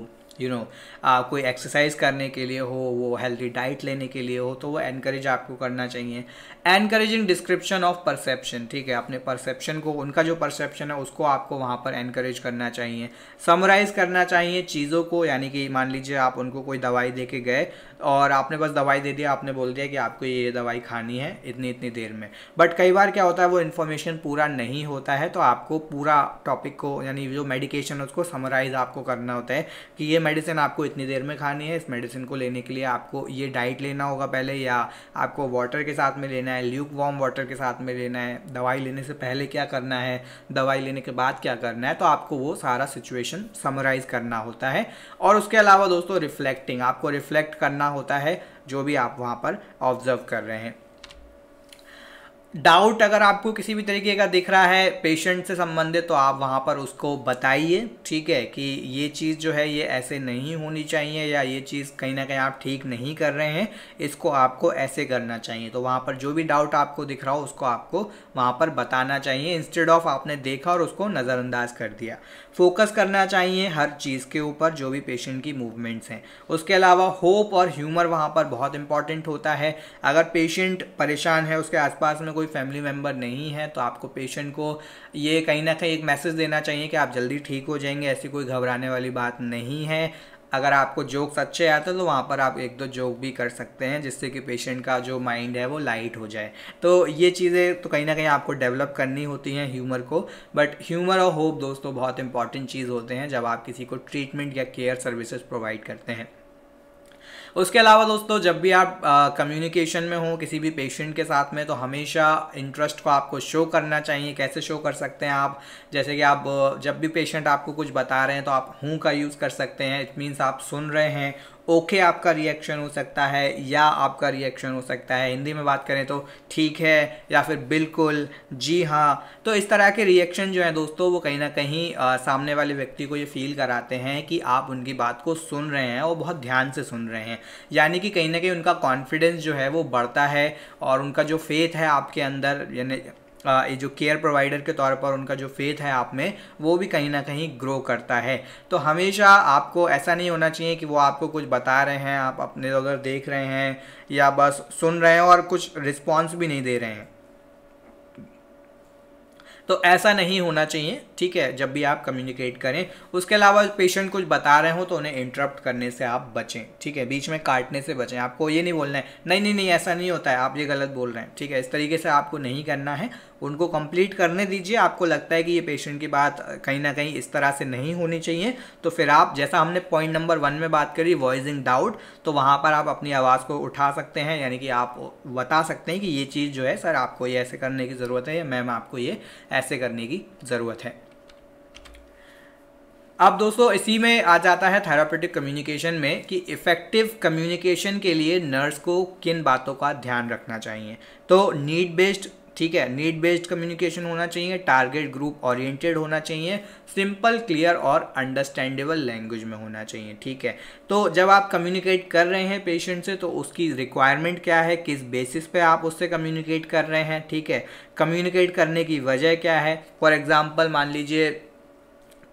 यू you नो know, कोई एक्सरसाइज करने के लिए हो वो हेल्दी डाइट लेने के लिए हो तो वो एनकरेज आपको करना चाहिए एनकरेजिंग डिस्क्रिप्शन ऑफ परसेप्शन ठीक है अपने परसेप्शन को उनका जो परसेप्शन है उसको आपको वहाँ पर एनकरेज करना चाहिए समराइज़ करना चाहिए चीज़ों को यानी कि मान लीजिए आप उनको कोई दवाई दे के गए और आपने बस दवाई दे दिया आपने बोल दिया कि आपको ये दवाई खानी है इतनी इतनी देर में बट कई बार क्या होता है वो इन्फॉर्मेशन पूरा नहीं होता है तो आपको पूरा टॉपिक को यानी जो मेडिकेशन है उसको समराइज़ आपको करना होता है कि ये मेडिसिन आपको इतनी देर में खानी है इस मेडिसिन को लेने के लिए आपको ये डाइट लेना होगा पहले या आपको वाटर के साथ में लेना लेना है ल्यूक वार्म वाटर के साथ में लेना है दवाई लेने से पहले क्या करना है दवाई लेने के बाद क्या करना है तो आपको वो सारा सिचुएशन समराइज करना होता है और उसके अलावा दोस्तों रिफ्लेक्टिंग आपको रिफ्लेक्ट करना होता है जो भी आप वहाँ पर ऑब्जर्व कर रहे हैं डाउट अगर आपको किसी भी तरीके का दिख रहा है पेशेंट से संबंधित तो आप वहाँ पर उसको बताइए ठीक है कि ये चीज़ जो है ये ऐसे नहीं होनी चाहिए या ये चीज़ कहीं ना कहीं आप ठीक नहीं कर रहे हैं इसको आपको ऐसे करना चाहिए तो वहाँ पर जो भी डाउट आपको दिख रहा हो उसको आपको वहाँ पर बताना चाहिए इंस्टेड ऑफ आपने देखा और उसको नज़रअंदाज कर दिया फोकस करना चाहिए हर चीज़ के ऊपर जो भी पेशेंट की मूवमेंट्स हैं उसके अलावा होप और ह्यूमर वहाँ पर बहुत इंपॉर्टेंट होता है अगर पेशेंट परेशान है उसके आसपास में कोई फैमिली मेम्बर नहीं है तो आपको पेशेंट को ये कहीं ना कहीं एक मैसेज देना चाहिए कि आप जल्दी ठीक हो जाएंगे ऐसी कोई घबराने वाली बात नहीं है अगर आपको जोक्स अच्छे आते हैं तो वहाँ पर आप एक दो जोक भी कर सकते हैं जिससे कि पेशेंट का जो माइंड है वो लाइट हो जाए तो ये चीज़ें तो कहीं ना कहीं आपको डेवलप करनी होती हैं ह्यूमर को बट ह्यूमर और होप दोस्तों बहुत इंपॉर्टेंट चीज़ होते हैं जब आप किसी को ट्रीटमेंट या केयर सर्विसेज प्रोवाइड करते हैं उसके अलावा दोस्तों जब भी आप कम्युनिकेशन में हो किसी भी पेशेंट के साथ में तो हमेशा इंटरेस्ट को आपको शो करना चाहिए कैसे शो कर सकते हैं आप जैसे कि आप जब भी पेशेंट आपको कुछ बता रहे हैं तो आप हूँ का यूज़ कर सकते हैं इट मीन्स आप सुन रहे हैं ओके आपका रिएक्शन हो सकता है या आपका रिएक्शन हो सकता है हिंदी में बात करें तो ठीक है या फिर बिल्कुल जी हाँ तो इस तरह के रिएक्शन जो हैं दोस्तों वो कहीं ना कहीं आ, सामने वाले व्यक्ति को ये फील कराते हैं कि आप उनकी बात को सुन रहे हैं और बहुत ध्यान से सुन रहे हैं यानी कि कहीं ना कहीं उनका कॉन्फिडेंस जो है वो बढ़ता है और उनका जो फेथ है आपके अंदर यानी जो केयर प्रोवाइडर के तौर पर उनका जो फेथ है आप में वो भी कहीं ना कहीं ग्रो करता है तो हमेशा आपको ऐसा नहीं होना चाहिए कि वो आपको कुछ बता रहे हैं आप अपने अगर देख रहे हैं या बस सुन रहे हैं और कुछ रिस्पॉन्स भी नहीं दे रहे हैं तो ऐसा नहीं होना चाहिए ठीक है जब भी आप कम्युनिकेट करें उसके अलावा पेशेंट कुछ बता रहे हो तो उन्हें इंटरप्ट करने से आप बचें ठीक है बीच में काटने से बचें आपको ये नहीं बोलना है नहीं नहीं नहीं ऐसा नहीं होता है आप ये गलत बोल रहे हैं ठीक है इस तरीके से आपको नहीं करना है उनको कंप्लीट करने दीजिए आपको लगता है कि ये पेशेंट की बात कहीं ना कहीं इस तरह से नहीं होनी चाहिए तो फिर आप जैसा हमने पॉइंट नंबर वन में बात करी वॉइसिंग डाउट तो वहाँ पर आप अपनी आवाज़ को उठा सकते हैं यानी कि आप बता सकते हैं कि ये चीज़ जो है सर आपको ये ऐसे करने की ज़रूरत है या मैम आपको ये ऐसे करने की ज़रूरत है अब दोस्तों इसी में आ जाता है थेरापेटिक कम्युनिकेशन में कि इफ़ेक्टिव कम्युनिकेशन के लिए नर्स को किन बातों का ध्यान रखना चाहिए तो नीड बेस्ड ठीक है नीड बेस्ड कम्युनिकेशन होना चाहिए टारगेट ग्रुप ओरिएंटेड होना चाहिए सिंपल क्लियर और अंडरस्टैंडेबल लैंग्वेज में होना चाहिए ठीक है तो जब आप कम्युनिकेट कर रहे हैं पेशेंट से तो उसकी रिक्वायरमेंट क्या है किस बेसिस पे आप उससे कम्युनिकेट कर रहे हैं ठीक है कम्युनिकेट करने की वजह क्या है फॉर एग्ज़ाम्पल मान लीजिए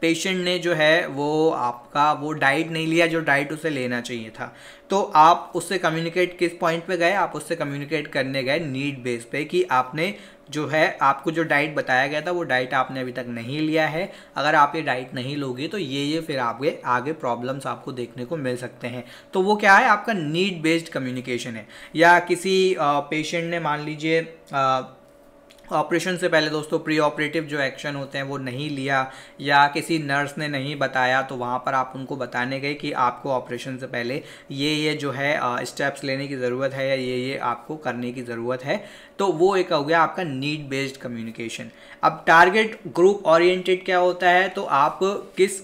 पेशेंट ने जो है वो आपका वो डाइट नहीं लिया जो डाइट उसे लेना चाहिए था तो आप उससे कम्युनिकेट किस पॉइंट पे गए आप उससे कम्युनिकेट करने गए नीड बेस पे कि आपने जो है आपको जो डाइट बताया गया था वो डाइट आपने अभी तक नहीं लिया है अगर आप ये डाइट नहीं लोगे तो ये ये फिर आपके आगे प्रॉब्लम्स आपको देखने को मिल सकते हैं तो वो क्या है आपका नीड बेस्ड कम्युनिकेशन है या किसी पेशेंट ने मान लीजिए ऑपरेशन से पहले दोस्तों प्री ऑपरेटिव जो एक्शन होते हैं वो नहीं लिया या किसी नर्स ने नहीं बताया तो वहाँ पर आप उनको बताने गए कि आपको ऑपरेशन से पहले ये ये जो है स्टेप्स लेने की ज़रूरत है या ये ये आपको करने की ज़रूरत है तो वो एक हो गया आपका नीड बेस्ड कम्युनिकेशन अब टारगेट ग्रुप ओरिएंटेड क्या होता है तो आप किस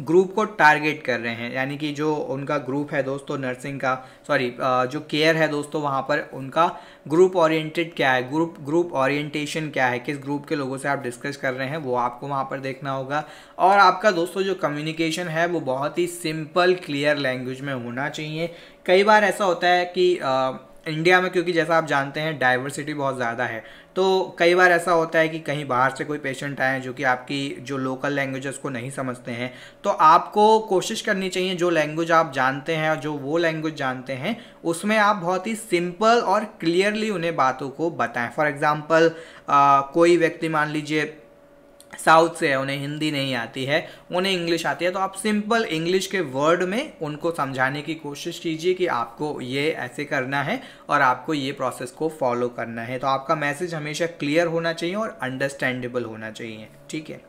ग्रुप को टारगेट कर रहे हैं यानी कि जो उनका ग्रुप है दोस्तों तो नर्सिंग का सॉरी जो केयर है दोस्तों तो वहाँ पर उनका ग्रुप ओरिएंटेड क्या है ग्रुप ग्रुप ओरिएंटेशन क्या है किस ग्रुप के लोगों से आप डिस्कस कर रहे हैं वो आपको वहाँ पर देखना होगा और आपका दोस्तों जो कम्युनिकेशन है वो बहुत ही सिंपल क्लियर लैंग्वेज में होना चाहिए कई बार ऐसा होता है कि आ, इंडिया में क्योंकि जैसा आप जानते हैं डाइवर्सिटी बहुत ज़्यादा है तो कई बार ऐसा होता है कि कहीं बाहर से कोई पेशेंट आए जो कि आपकी जो लोकल लैंग्वेजेस को नहीं समझते हैं तो आपको कोशिश करनी चाहिए जो लैंग्वेज आप जानते हैं और जो वो लैंग्वेज जानते हैं उसमें आप बहुत ही सिंपल और क्लियरली उन्हें बातों को बताएं फॉर एग्ज़ाम्पल कोई व्यक्ति मान लीजिए साउथ से है उन्हें हिंदी नहीं आती है उन्हें इंग्लिश आती है तो आप सिंपल इंग्लिश के वर्ड में उनको समझाने की कोशिश कीजिए कि आपको ये ऐसे करना है और आपको ये प्रोसेस को फॉलो करना है तो आपका मैसेज हमेशा क्लियर होना चाहिए और अंडरस्टैंडेबल होना चाहिए ठीक है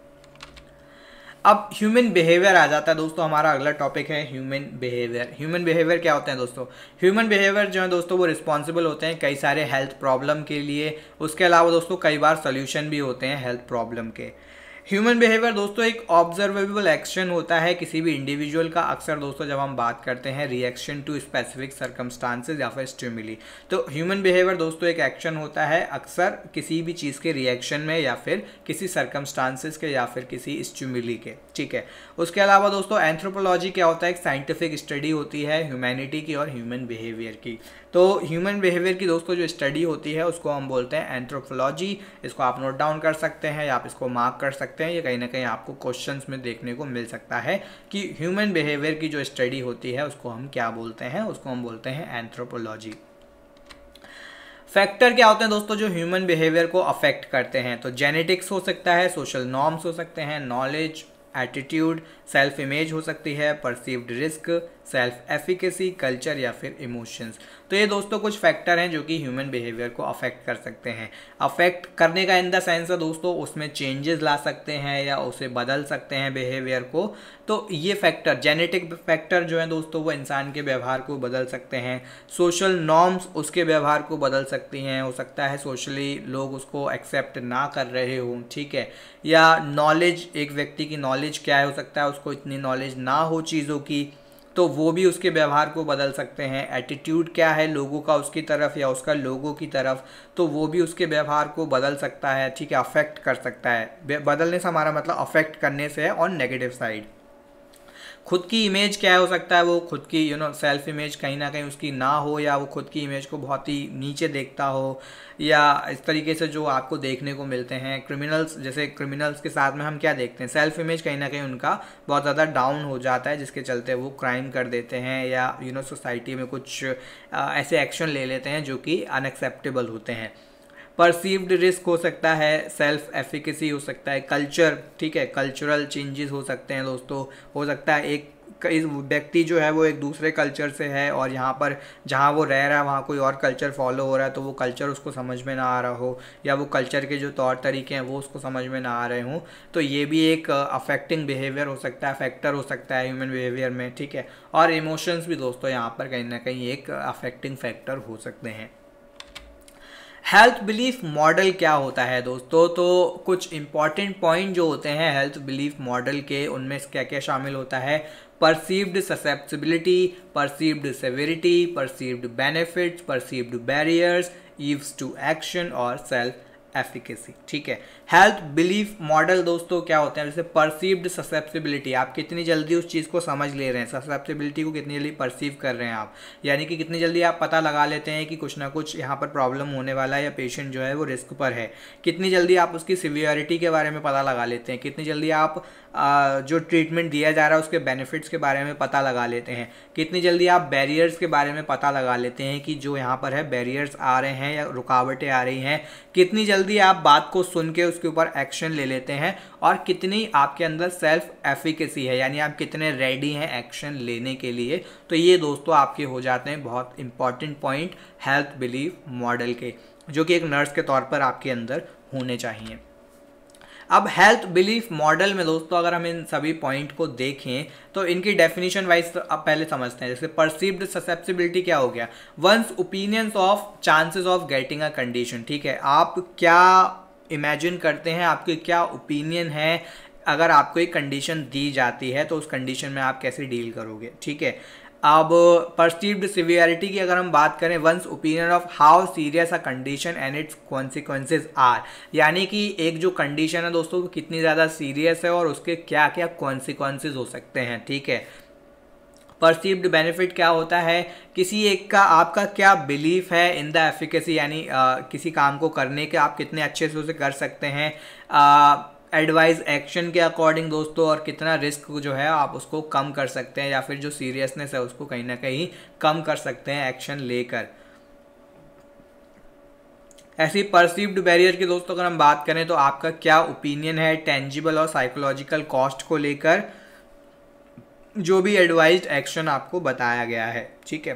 अब ह्यूमन बिहेवियर आ जाता है दोस्तों हमारा अगला टॉपिक है ह्यूमन बिहेवियर ह्यूमन बिहेवियर क्या होते हैं दोस्तों ह्यूमन बिहेवियर जो है दोस्तों वो रिस्पॉन्सिबल होते हैं कई सारे हेल्थ प्रॉब्लम के लिए उसके अलावा दोस्तों कई बार सोल्यूशन भी होते हैं हेल्थ प्रॉब्लम के ह्यूमन बिहेवियर दोस्तों एक ऑब्जर्वेबल एक्शन होता है किसी भी इंडिविजुअल का अक्सर दोस्तों जब हम बात करते हैं रिएक्शन टू स्पेसिफिक सर्कमस्टांसेज या फिर स्टिमुली तो ह्यूमन बिहेवियर दोस्तों एक एक्शन होता है अक्सर किसी भी चीज़ के रिएक्शन में या फिर किसी सर्कमस्टांसेज के या फिर किसी स्टिमुली के ठीक है उसके अलावा दोस्तों एंथ्रोपोलॉजी क्या होता है एक साइंटिफिक स्टडी होती है ह्यूमैनिटी की और ह्यूमन बिहेवियर की तो ह्यूमन बिहेवियर की दोस्तों जो स्टडी होती है उसको हम बोलते हैं एंथ्रोपोलॉजी इसको आप नोट डाउन कर सकते हैं या आप इसको मार्क कर सकते हैं ये कहीं ना कहीं आपको क्वेश्चन में देखने को मिल सकता है कि ह्यूमन बिहेवियर की जो स्टडी होती है उसको हम क्या बोलते हैं उसको हम बोलते हैं एंथ्रोपोलॉजी फैक्टर क्या होते हैं दोस्तों जो ह्यूमन बिहेवियर को अफेक्ट करते हैं तो जेनेटिक्स हो सकता है सोशल नॉर्म्स हो सकते हैं नॉलेज एटीट्यूड सेल्फ इमेज हो सकती है perceived risk self efficacy culture या फिर इमोशंस तो ये दोस्तों कुछ फैक्टर हैं जो कि ह्यूमन बिहेवियर को अफेक्ट कर सकते हैं अफेक्ट करने का इन द सेंस है दोस्तों उसमें चेंजेस ला सकते हैं या उसे बदल सकते हैं बिहेवियर को तो ये फैक्टर जेनेटिक फैक्टर जो है दोस्तों वो इंसान के व्यवहार को बदल सकते हैं सोशल नॉर्म्स उसके व्यवहार को बदल सकती हैं हो सकता है सोशली लोग उसको एक्सेप्ट ना कर रहे हों ठीक है या नॉलेज एक व्यक्ति की नॉलेज क्या है हो सकता है उसको इतनी नॉलेज ना हो चीज़ों की तो वो भी उसके व्यवहार को बदल सकते हैं एटीट्यूड क्या है लोगों का उसकी तरफ या उसका लोगों की तरफ तो वो भी उसके व्यवहार को बदल सकता है ठीक है अफेक्ट कर सकता है बदलने से हमारा मतलब अफेक्ट करने से है ऑन नेगेटिव साइड खुद की इमेज क्या हो सकता है वो खुद की यू नो सेल्फ इमेज कहीं ना कहीं उसकी ना हो या वो खुद की इमेज को बहुत ही नीचे देखता हो या इस तरीके से जो आपको देखने को मिलते हैं क्रिमिनल्स जैसे क्रिमिनल्स के साथ में हम क्या देखते हैं सेल्फ इमेज कहीं ना कहीं उनका बहुत ज़्यादा डाउन हो जाता है जिसके चलते वो क्राइम कर देते हैं या यू नो सोसाइटी में कुछ आ, ऐसे एक्शन ले लेते हैं जो कि अनएक्सेप्टेबल होते हैं परसीव्ड रिस्क हो सकता है सेल्फ एफिकेसी हो सकता है कल्चर ठीक है कल्चरल चेंजेस हो सकते हैं दोस्तों हो सकता है एक इस व्यक्ति जो है वो एक दूसरे कल्चर से है और यहाँ पर जहाँ वो रह रहा है वहाँ कोई और कल्चर फॉलो हो रहा है तो वो कल्चर उसको समझ में ना आ रहा हो या वो कल्चर के जो तौर तरीके हैं वो उसको समझ में ना आ रहे हों तो ये भी एक अफेक्टिंग बिहेवियर हो सकता है फैक्टर हो सकता है ह्यूमन बिहेवियर में ठीक है और इमोशंस भी दोस्तों यहाँ पर कहीं ना कहीं एक अफेक्टिंग फैक्टर हो सकते हैं हेल्थ बिलीफ मॉडल क्या होता है दोस्तों तो कुछ इंपॉर्टेंट पॉइंट जो होते हैं हेल्थ बिलीफ मॉडल के उनमें क्या क्या शामिल होता है perceived susceptibility perceived severity perceived benefits perceived barriers cues to action और सेल्फ एफिकेसी ठीक है हेल्थ बिलीफ मॉडल दोस्तों क्या होते हैं जैसे परसीव्ड ससेप्सिबिलिटी आप कितनी जल्दी उस चीज़ को समझ ले रहे हैं ससेप्सिबिलिटी को कितनी जल्दी परसीव कर रहे हैं आप यानी कि कितनी जल्दी आप पता लगा लेते हैं कि कुछ ना कुछ यहाँ पर प्रॉब्लम होने वाला है या पेशेंट जो है वो रिस्क पर है कितनी जल्दी आप उसकी सिवियरिटी के बारे में पता लगा लेते हैं कितनी जल्दी आप जो ट्रीटमेंट दिया जा रहा है उसके बेनिफिट्स के बारे में पता लगा लेते हैं कितनी जल्दी आप बैरियर्स के बारे में पता लगा लेते हैं कि जो यहाँ पर है बैरियर्स आ रहे हैं या रुकावटें आ रही हैं कितनी जल्दी आप बात को सुन के उसके ऊपर एक्शन ले लेते हैं और कितनी आपके अंदर सेल्फ एफिकेसी है यानी आप कितने रेडी हैं एक्शन लेने के लिए तो ये दोस्तों आपके हो जाते हैं बहुत important point health belief model के जो कि एक नर्स के तौर पर आपके अंदर होने चाहिए अब हेल्थ बिलीफ मॉडल में दोस्तों अगर हम इन सभी पॉइंट को देखें तो इनकी डेफिनेशन वाइज तो आप पहले समझते हैं जैसे परसिव्ड ससेप्सिबिलिटी क्या हो गया one's opinions of chances of getting a condition ठीक है आप क्या इमेजिन करते हैं आपके क्या ओपिनियन है अगर आपको एक कंडीशन दी जाती है तो उस कंडीशन में आप कैसे डील करोगे ठीक है अब परसीव्ड सिवियरिटी की अगर हम बात करें one's opinion of how serious a condition and its consequences are यानी कि एक जो कंडीशन है दोस्तों वो कितनी ज़्यादा सीरियस है और उसके क्या क्या कॉन्सिक्वेंसेज हो सकते हैं ठीक है परसीव्ड बेनिफिट क्या होता है किसी एक का आपका क्या बिलीफ है इन द एफिकेसी यानी किसी काम को करने के आप कितने अच्छे से उसे कर सकते हैं एडवाइज एक्शन के अकॉर्डिंग दोस्तों और कितना रिस्क जो है आप उसको कम कर सकते हैं या फिर जो सीरियसनेस है उसको कहीं ना कहीं कम कर सकते हैं एक्शन लेकर ऐसी परसीव्ड बैरियर की दोस्तों अगर हम बात करें तो आपका क्या ओपिनियन है टेंजिबल और साइकोलॉजिकल कॉस्ट को लेकर जो भी एडवाइज एक्शन आपको बताया गया है ठीक है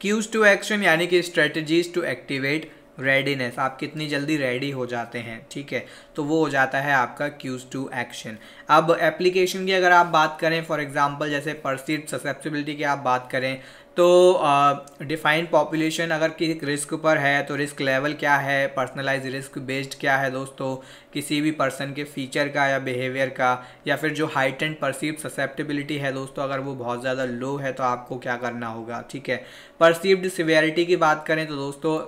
क्यूज टू एक्शन यानी कि स्ट्रेटजीज टू एक्टिवेट रेडीनेस आप कितनी जल्दी रेडी हो जाते हैं ठीक है तो वो हो जाता है आपका क्यूज टू एक्शन अब एप्लीकेशन की अगर आप बात करें फॉर एग्जांपल जैसे परसिड ससेप्सिबिलिटी की आप बात करें तो डिफाइन पॉपुलेशन अगर किसी रिस्क पर है तो रिस्क लेवल क्या है पर्सनलाइज रिस्क बेस्ड क्या है दोस्तों किसी भी पर्सन के फीचर का या बिहेवियर का या फिर जो हाइट एंड परसीव ससेप्टेबिलिटी है दोस्तों अगर वो बहुत ज़्यादा लो है तो आपको क्या करना होगा ठीक है परसीव्ड सिवियरिटी की बात करें तो दोस्तों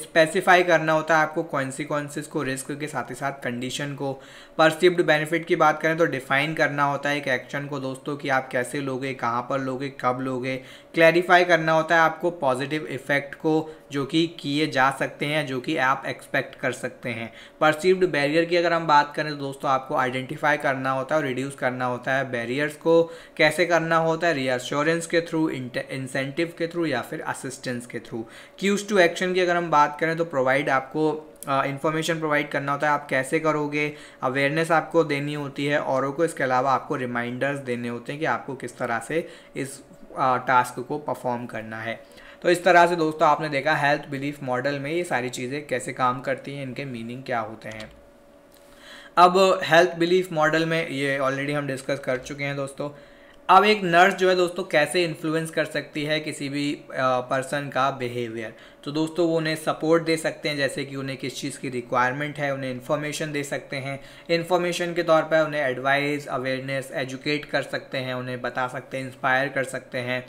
स्पेसिफाई करना होता है आपको कॉन्सिक्वेंसिस को रिस्क के साथ ही साथ कंडीशन को परसिव्ड बेनिफिट की बात करें तो डिफाइन करना होता है एक एक्शन को दोस्तों कि आप कैसे लोगे कहाँ पर लोगे कब लोगे क्लैरिफाई करना होता है आपको पॉजिटिव इफेक्ट को जो कि किए जा सकते हैं जो कि आप एक्सपेक्ट कर सकते हैं परसिव्ड बैरियर की अगर हम बात करें तो दोस्तों आपको आइडेंटिफाई करना होता है और रिड्यूस करना होता है बैरियर्स को कैसे करना होता है रियाश्योरेंस के थ्रू इंसेंटिव के थ्रू या फिर असिस्टेंस के थ्रू क्यूज टू एक्शन की अगर हम बात करें तो प्रोवाइड आपको इन्फॉर्मेशन प्रोवाइड करना होता है आप कैसे करोगे अवेयरनेस आपको देनी होती है औरों को इसके अलावा आपको रिमाइंडर्स देने होते हैं कि आपको किस तरह से इस टास्क को परफॉर्म करना है तो इस तरह से दोस्तों आपने देखा हेल्थ बिलीफ मॉडल में ये सारी चीज़ें कैसे काम करती हैं इनके मीनिंग क्या होते हैं अब हेल्थ बिलीफ मॉडल में ये ऑलरेडी हम डिस्कस कर चुके हैं दोस्तों अब एक नर्स जो है दोस्तों कैसे इन्फ्लुएंस कर सकती है किसी भी पर्सन का बिहेवियर तो दोस्तों वो उन्हें सपोर्ट दे सकते हैं जैसे कि उन्हें किस चीज़ की रिक्वायरमेंट है उन्हें इन्फॉर्मेशन दे सकते हैं इन्फॉर्मेशन के तौर पर उन्हें एडवाइस अवेयरनेस एजुकेट कर सकते हैं उन्हें बता सकते हैं इंस्पायर कर सकते हैं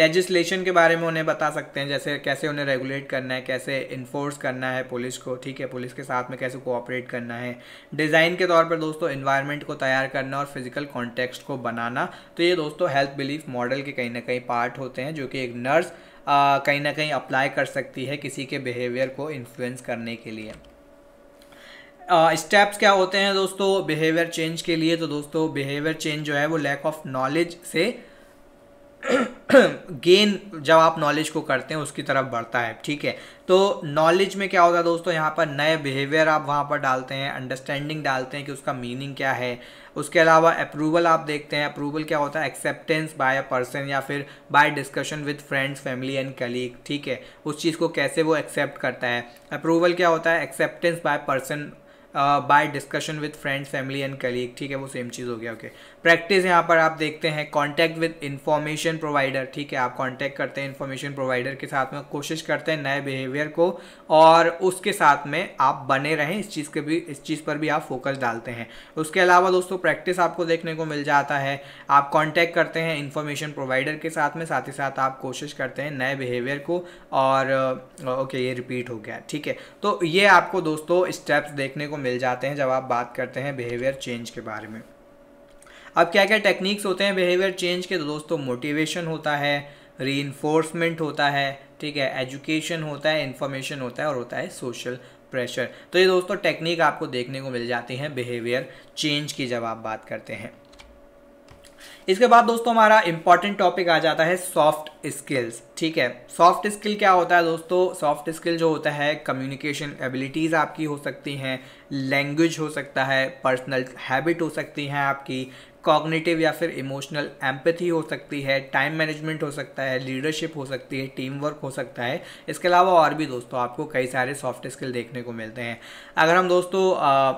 लेजिस्लेशन के बारे में उन्हें बता सकते हैं जैसे कैसे उन्हें रेगुलेट करना है कैसे इन्फोर्स करना है पुलिस को ठीक है पुलिस के साथ में कैसे कोऑपरेट करना है डिज़ाइन के तौर पर दोस्तों इन्वायरमेंट को तैयार करना और फिजिकल कॉन्टेक्स्ट को बनाना तो ये दोस्तों हेल्थ बिलीफ मॉडल के कहीं ना कहीं पार्ट होते हैं जो कि एक नर्स कहीं ना कहीं अप्लाई कर सकती है किसी के बिहेवियर को इन्फ्लुएंस करने के लिए स्टेप्स uh, क्या होते हैं दोस्तों बिहेवियर चेंज के लिए तो दोस्तों बिहेवियर चेंज जो है वो लैक ऑफ नॉलेज से गेन जब आप नॉलेज को करते हैं उसकी तरफ बढ़ता है ठीक है तो नॉलेज में क्या होता है दोस्तों यहाँ पर नए बिहेवियर आप वहाँ पर डालते हैं अंडरस्टैंडिंग डालते हैं कि उसका मीनिंग क्या है उसके अलावा अप्रूवल आप देखते हैं अप्रूवल क्या होता है एक्सेप्टेंस बाय अ पर्सन या फिर by discussion with friends family and colleague ठीक है उस चीज़ को कैसे वो एक्सेप्ट करता है अप्रूवल क्या होता है acceptance by person by discussion with friends family and colleague ठीक है वो सेम चीज़ हो गया ओके okay. प्रैक्टिस यहाँ पर आप देखते हैं कांटेक्ट विद इंफॉर्मेशन प्रोवाइडर ठीक है आप कांटेक्ट करते हैं इंफॉर्मेशन प्रोवाइडर के साथ में कोशिश करते हैं नए बिहेवियर को और उसके साथ में आप बने रहें इस चीज़ के भी इस चीज़ पर भी आप फोकस डालते हैं उसके अलावा दोस्तों प्रैक्टिस आपको देखने को मिल जाता है आप कॉन्टैक्ट करते हैं इन्फॉर्मेशन प्रोवाइडर के साथ में साथ ही साथ आप कोशिश करते हैं नए बिहेवियर को और ओके ये रिपीट हो गया ठीक है तो ये आपको दोस्तों स्टेप्स देखने को मिल जाते हैं जब आप बात करते हैं बिहेवियर चेंज के बारे में अब क्या क्या टेक्निक्स होते हैं बिहेवियर चेंज के तो दोस्तों मोटिवेशन होता है री होता है ठीक है एजुकेशन होता है इन्फॉर्मेशन होता है और होता है सोशल प्रेशर तो ये दोस्तों टेक्निक आपको देखने को मिल जाती हैं बिहेवियर चेंज की जब आप बात करते हैं इसके बाद दोस्तों हमारा इंपॉर्टेंट टॉपिक आ जाता है सॉफ्ट स्किल्स ठीक है सॉफ्ट स्किल क्या होता है दोस्तों सॉफ्ट स्किल जो होता है कम्युनिकेशन एबिलिटीज़ आपकी हो सकती हैं लैंग्वेज हो सकता है पर्सनल हैबिट हो सकती हैं आपकी कॉग्निटिव या फिर इमोशनल एम्पथी हो सकती है टाइम मैनेजमेंट हो सकता है लीडरशिप हो सकती है टीम वर्क हो सकता है इसके अलावा और भी दोस्तों आपको कई सारे सॉफ्ट स्किल देखने को मिलते हैं अगर हम दोस्तों आ,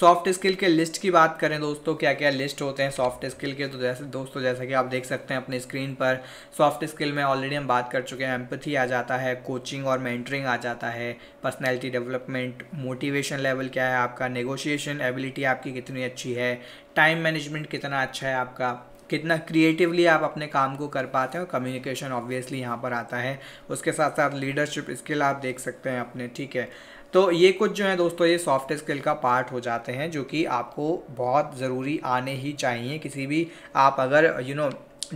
सॉफ्ट स्किल के लिस्ट की बात करें दोस्तों क्या क्या लिस्ट होते हैं सॉफ्ट स्किल के तो जैसे दोस्तों जैसा कि आप देख सकते हैं अपने स्क्रीन पर सॉफ्ट स्किल में ऑलरेडी हम बात कर चुके हैं एम्पथी आ जाता है कोचिंग और मेंटरिंग आ जाता है पर्सनैलिटी डेवलपमेंट मोटिवेशन लेवल क्या है आपका नेगोशिएशन एबिलिटी आपकी कितनी अच्छी है टाइम मैनेजमेंट कितना अच्छा है आपका कितना क्रिएटिवली आप अपने काम को कर पाते हैं और कम्युनिकेशन ऑब्वियसली यहाँ पर आता है उसके साथ साथ लीडरशिप स्किल आप देख सकते हैं अपने ठीक है तो ये कुछ जो है दोस्तों ये सॉफ्ट स्किल का पार्ट हो जाते हैं जो कि आपको बहुत ज़रूरी आने ही चाहिए किसी भी आप अगर यू नो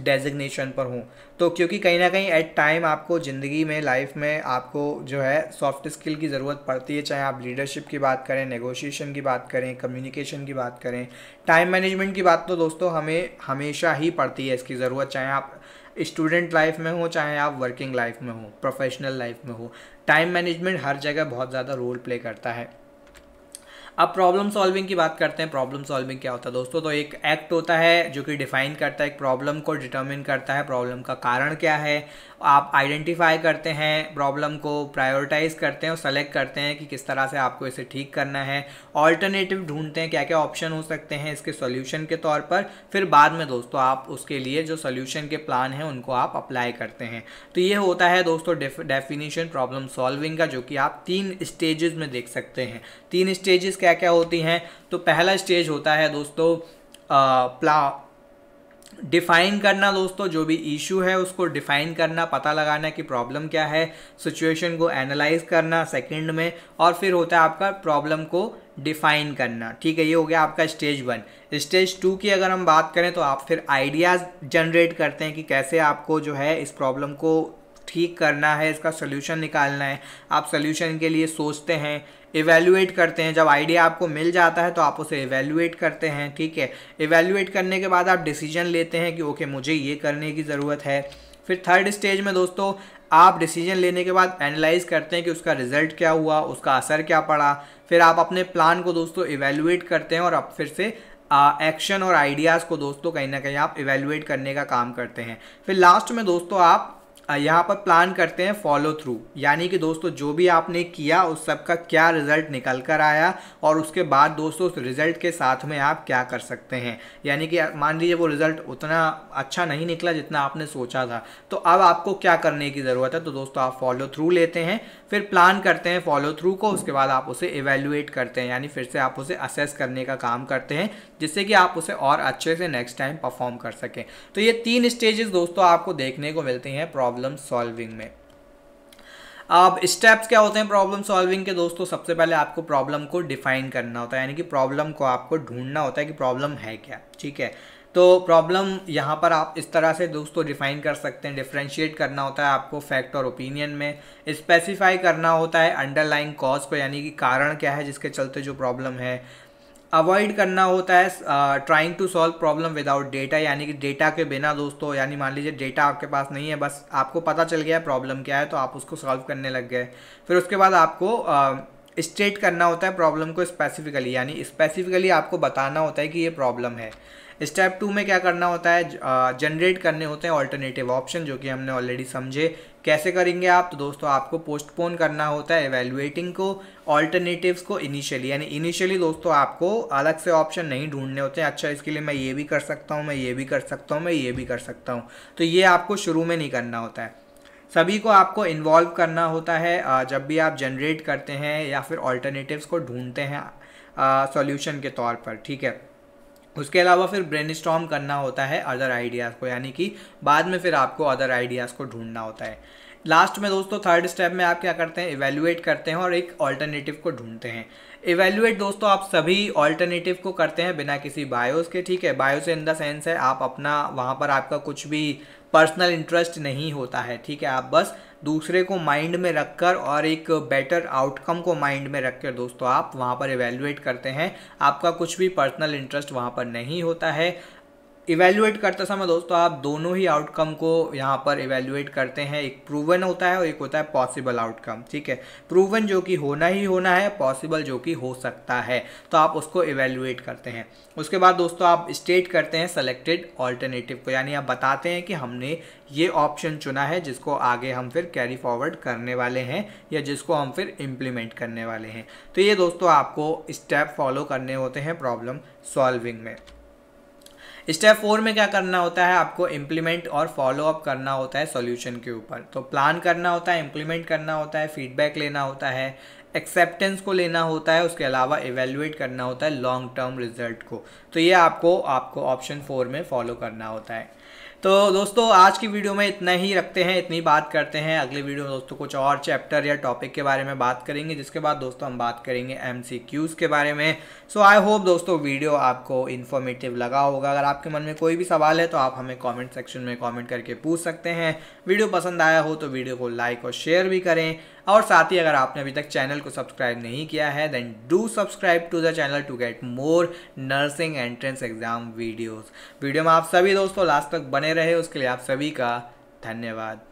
डेजिग्नेशन पर हूँ तो क्योंकि कहीं ना कहीं एट टाइम आपको ज़िंदगी में लाइफ में आपको जो है सॉफ्ट स्किल की ज़रूरत पड़ती है चाहे आप लीडरशिप की बात करें नेगोशिएशन की बात करें कम्युनिकेशन की बात करें टाइम मैनेजमेंट की बात तो दोस्तों हमें हमेशा ही पड़ती है इसकी ज़रूरत चाहे आप स्टूडेंट लाइफ में हो चाहे आप वर्किंग लाइफ में हो प्रोफेशनल लाइफ में हो टाइम मैनेजमेंट हर जगह बहुत ज़्यादा रोल प्ले करता है अब प्रॉब्लम सॉल्विंग की बात करते हैं प्रॉब्लम सॉल्विंग क्या होता है दोस्तों तो एक एक्ट होता है जो कि डिफाइन करता है एक प्रॉब्लम को डिटर्मिन करता है प्रॉब्लम का कारण क्या है आप आइडेंटिफाई करते हैं प्रॉब्लम को प्रायोरिटाइज करते हैं और सेलेक्ट करते हैं कि किस तरह से आपको इसे ठीक करना है ऑल्टरनेटिव ढूंढते हैं क्या क्या ऑप्शन हो सकते हैं इसके सोल्यूशन के तौर पर फिर बाद में दोस्तों आप उसके लिए जो सोल्यूशन के प्लान हैं उनको आप अप्लाई करते हैं तो ये होता है दोस्तों डेफिनेशन प्रॉब्लम सॉल्विंग का जो कि आप तीन स्टेजेस में देख सकते हैं तीन स्टेजेस क्या क्या होती हैं तो पहला स्टेज होता है दोस्तों प्ला डिफाइन करना दोस्तों जो भी इशू है उसको डिफाइन करना पता लगाना कि प्रॉब्लम क्या है सिचुएशन को एनालाइज करना सेकंड में और फिर होता है आपका प्रॉब्लम को डिफाइन करना ठीक है ये हो गया आपका स्टेज वन स्टेज टू की अगर हम बात करें तो आप फिर आइडियाज़ जनरेट करते हैं कि कैसे आपको जो है इस प्रॉब्लम को ठीक करना है इसका सोल्यूशन निकालना है आप सोल्यूशन के लिए सोचते हैं इवेल्यूएट करते हैं जब आइडिया आपको मिल जाता है तो आप उसे इवेल्यूएट करते हैं ठीक है इवेल्यूएट करने के बाद आप डिसीजन लेते हैं कि ओके मुझे ये करने की ज़रूरत है फिर थर्ड स्टेज में दोस्तों आप डिसीजन लेने के बाद एनालाइज करते हैं कि उसका रिजल्ट क्या हुआ उसका असर क्या पड़ा फिर आप अपने प्लान को दोस्तों इवेल्यूएट करते हैं और अब फिर से एक्शन और आइडियाज़ को दोस्तों कहीं ना कहीं आप इवेल्यूएट करने का काम करते हैं फिर लास्ट में दोस्तों आप यहाँ पर प्लान करते हैं फॉलो थ्रू यानी कि दोस्तों जो भी आपने किया उस सब का क्या रिजल्ट निकल कर आया और उसके बाद दोस्तों उस रिजल्ट के साथ में आप क्या कर सकते हैं यानी कि मान लीजिए वो रिजल्ट उतना अच्छा नहीं निकला जितना आपने सोचा था तो अब आपको क्या करने की ज़रूरत है तो दोस्तों आप फॉलो थ्रू लेते हैं फिर प्लान करते हैं फॉलो थ्रू को उसके बाद आप उसे इवेल्यूएट करते हैं यानी फिर से आप उसे असेस करने का काम करते हैं जिससे कि आप उसे और अच्छे से नेक्स्ट टाइम परफॉर्म कर सकें तो ये तीन स्टेजेस दोस्तों आपको देखने को मिलते हैं प्रॉब्लम प्रॉब्लम सॉल्विंग में अब स्टेप्स क्या होते हैं प्रॉब्लम सॉल्विंग के दोस्तों सबसे पहले आपको प्रॉब्लम को डिफाइन करना होता है यानी कि प्रॉब्लम को आपको ढूंढना होता है कि प्रॉब्लम है क्या ठीक है तो प्रॉब्लम यहाँ पर आप इस तरह से दोस्तों डिफाइन कर सकते हैं डिफ्रेंशिएट करना होता है आपको फैक्ट और ओपिनियन में स्पेसिफाई करना होता है अंडरलाइन कॉज को यानी कि कारण क्या है जिसके चलते जो प्रॉब्लम है अवॉइड करना होता है trying to solve problem without data यानी कि डेटा के बिना दोस्तों यानी मान लीजिए डेटा आपके पास नहीं है बस आपको पता चल गया प्रॉब्लम क्या है तो आप उसको सॉल्व करने लग गए फिर उसके बाद आपको स्टेट uh, करना होता है प्रॉब्लम को स्पेसिफिकली यानी स्पेसिफिकली आपको बताना होता है कि ये प्रॉब्लम है स्टेप टू में क्या करना होता है जनरेट uh, करने होते हैं ऑल्टरनेटिव ऑप्शन जो कि हमने ऑलरेडी समझे कैसे करेंगे आप तो दोस्तों आपको पोस्टपोन करना होता है एवेल्युएटिंग को ऑल्टरनेटिव्स को इनिशियली यानी इनिशियली दोस्तों आपको अलग से ऑप्शन नहीं ढूंढने होते हैं अच्छा इसके लिए मैं ये भी कर सकता हूँ मैं ये भी कर सकता हूँ मैं ये भी कर सकता हूँ तो ये आपको शुरू में नहीं करना होता है सभी को आपको इन्वॉल्व करना होता है जब भी आप जनरेट करते हैं या फिर ऑल्टरनेटिव्स को ढूंढते हैं सॉल्यूशन के तौर पर ठीक है उसके अलावा फिर ब्रेन करना होता है अदर आइडियाज़ को यानी कि बाद में फिर आपको अदर आइडियाज़ को ढूंढना होता है लास्ट में दोस्तों थर्ड स्टेप में आप क्या करते हैं इवेल्युएट करते हैं और एक ऑल्टरनेटिव को ढूंढते हैं इवेल्युएट दोस्तों आप सभी ऑल्टरनेटिव को करते हैं बिना किसी बायोस के ठीक है बायोस इन द सेंस है आप अपना वहाँ पर आपका कुछ भी पर्सनल इंटरेस्ट नहीं होता है ठीक है आप बस दूसरे को माइंड में रखकर और एक बेटर आउटकम को माइंड में रखकर दोस्तों आप वहाँ पर एवेलुएट करते हैं आपका कुछ भी पर्सनल इंटरेस्ट वहाँ पर नहीं होता है इवेल्युएट करते समय दोस्तों आप दोनों ही आउटकम को यहाँ पर इवेल्युएट करते हैं एक प्रूवन होता है और एक होता है पॉसिबल आउटकम ठीक है प्रूवन जो कि होना ही होना है पॉसिबल जो कि हो सकता है तो आप उसको इवेल्युएट करते हैं उसके बाद दोस्तों आप स्टेट करते हैं सेलेक्टेड ऑल्टरनेटिव को यानी आप बताते हैं कि हमने ये ऑप्शन चुना है जिसको आगे हम फिर कैरी फॉरवर्ड करने वाले हैं या जिसको हम फिर इम्प्लीमेंट करने वाले हैं तो ये दोस्तों आपको स्टेप फॉलो करने होते हैं प्रॉब्लम सॉल्विंग में स्टेप फोर में क्या करना होता है आपको इम्प्लीमेंट और फॉलोअप करना होता है सॉल्यूशन के ऊपर तो प्लान करना होता है इम्प्लीमेंट करना होता है फीडबैक लेना होता है एक्सेप्टेंस को लेना होता है उसके अलावा एवेल्युएट करना होता है लॉन्ग टर्म रिजल्ट को तो ये आपको आपको ऑप्शन फोर में फॉलो करना होता है तो दोस्तों आज की वीडियो में इतना ही रखते हैं इतनी बात करते हैं अगले वीडियो में दोस्तों कुछ और चैप्टर या टॉपिक के बारे में बात करेंगे जिसके बाद दोस्तों हम बात करेंगे एम के बारे में सो आई होप दोस्तों वीडियो आपको इन्फॉर्मेटिव लगा होगा अगर आपके मन में कोई भी सवाल है तो आप हमें कॉमेंट सेक्शन में कॉमेंट करके पूछ सकते हैं वीडियो पसंद आया हो तो वीडियो को लाइक और शेयर भी करें और साथ ही अगर आपने अभी तक चैनल को सब्सक्राइब नहीं किया है then do subscribe to the channel to get more nursing entrance exam videos video में आप सभी दोस्तों लास्ट तक बने रहे उसके लिए आप सभी का धन्यवाद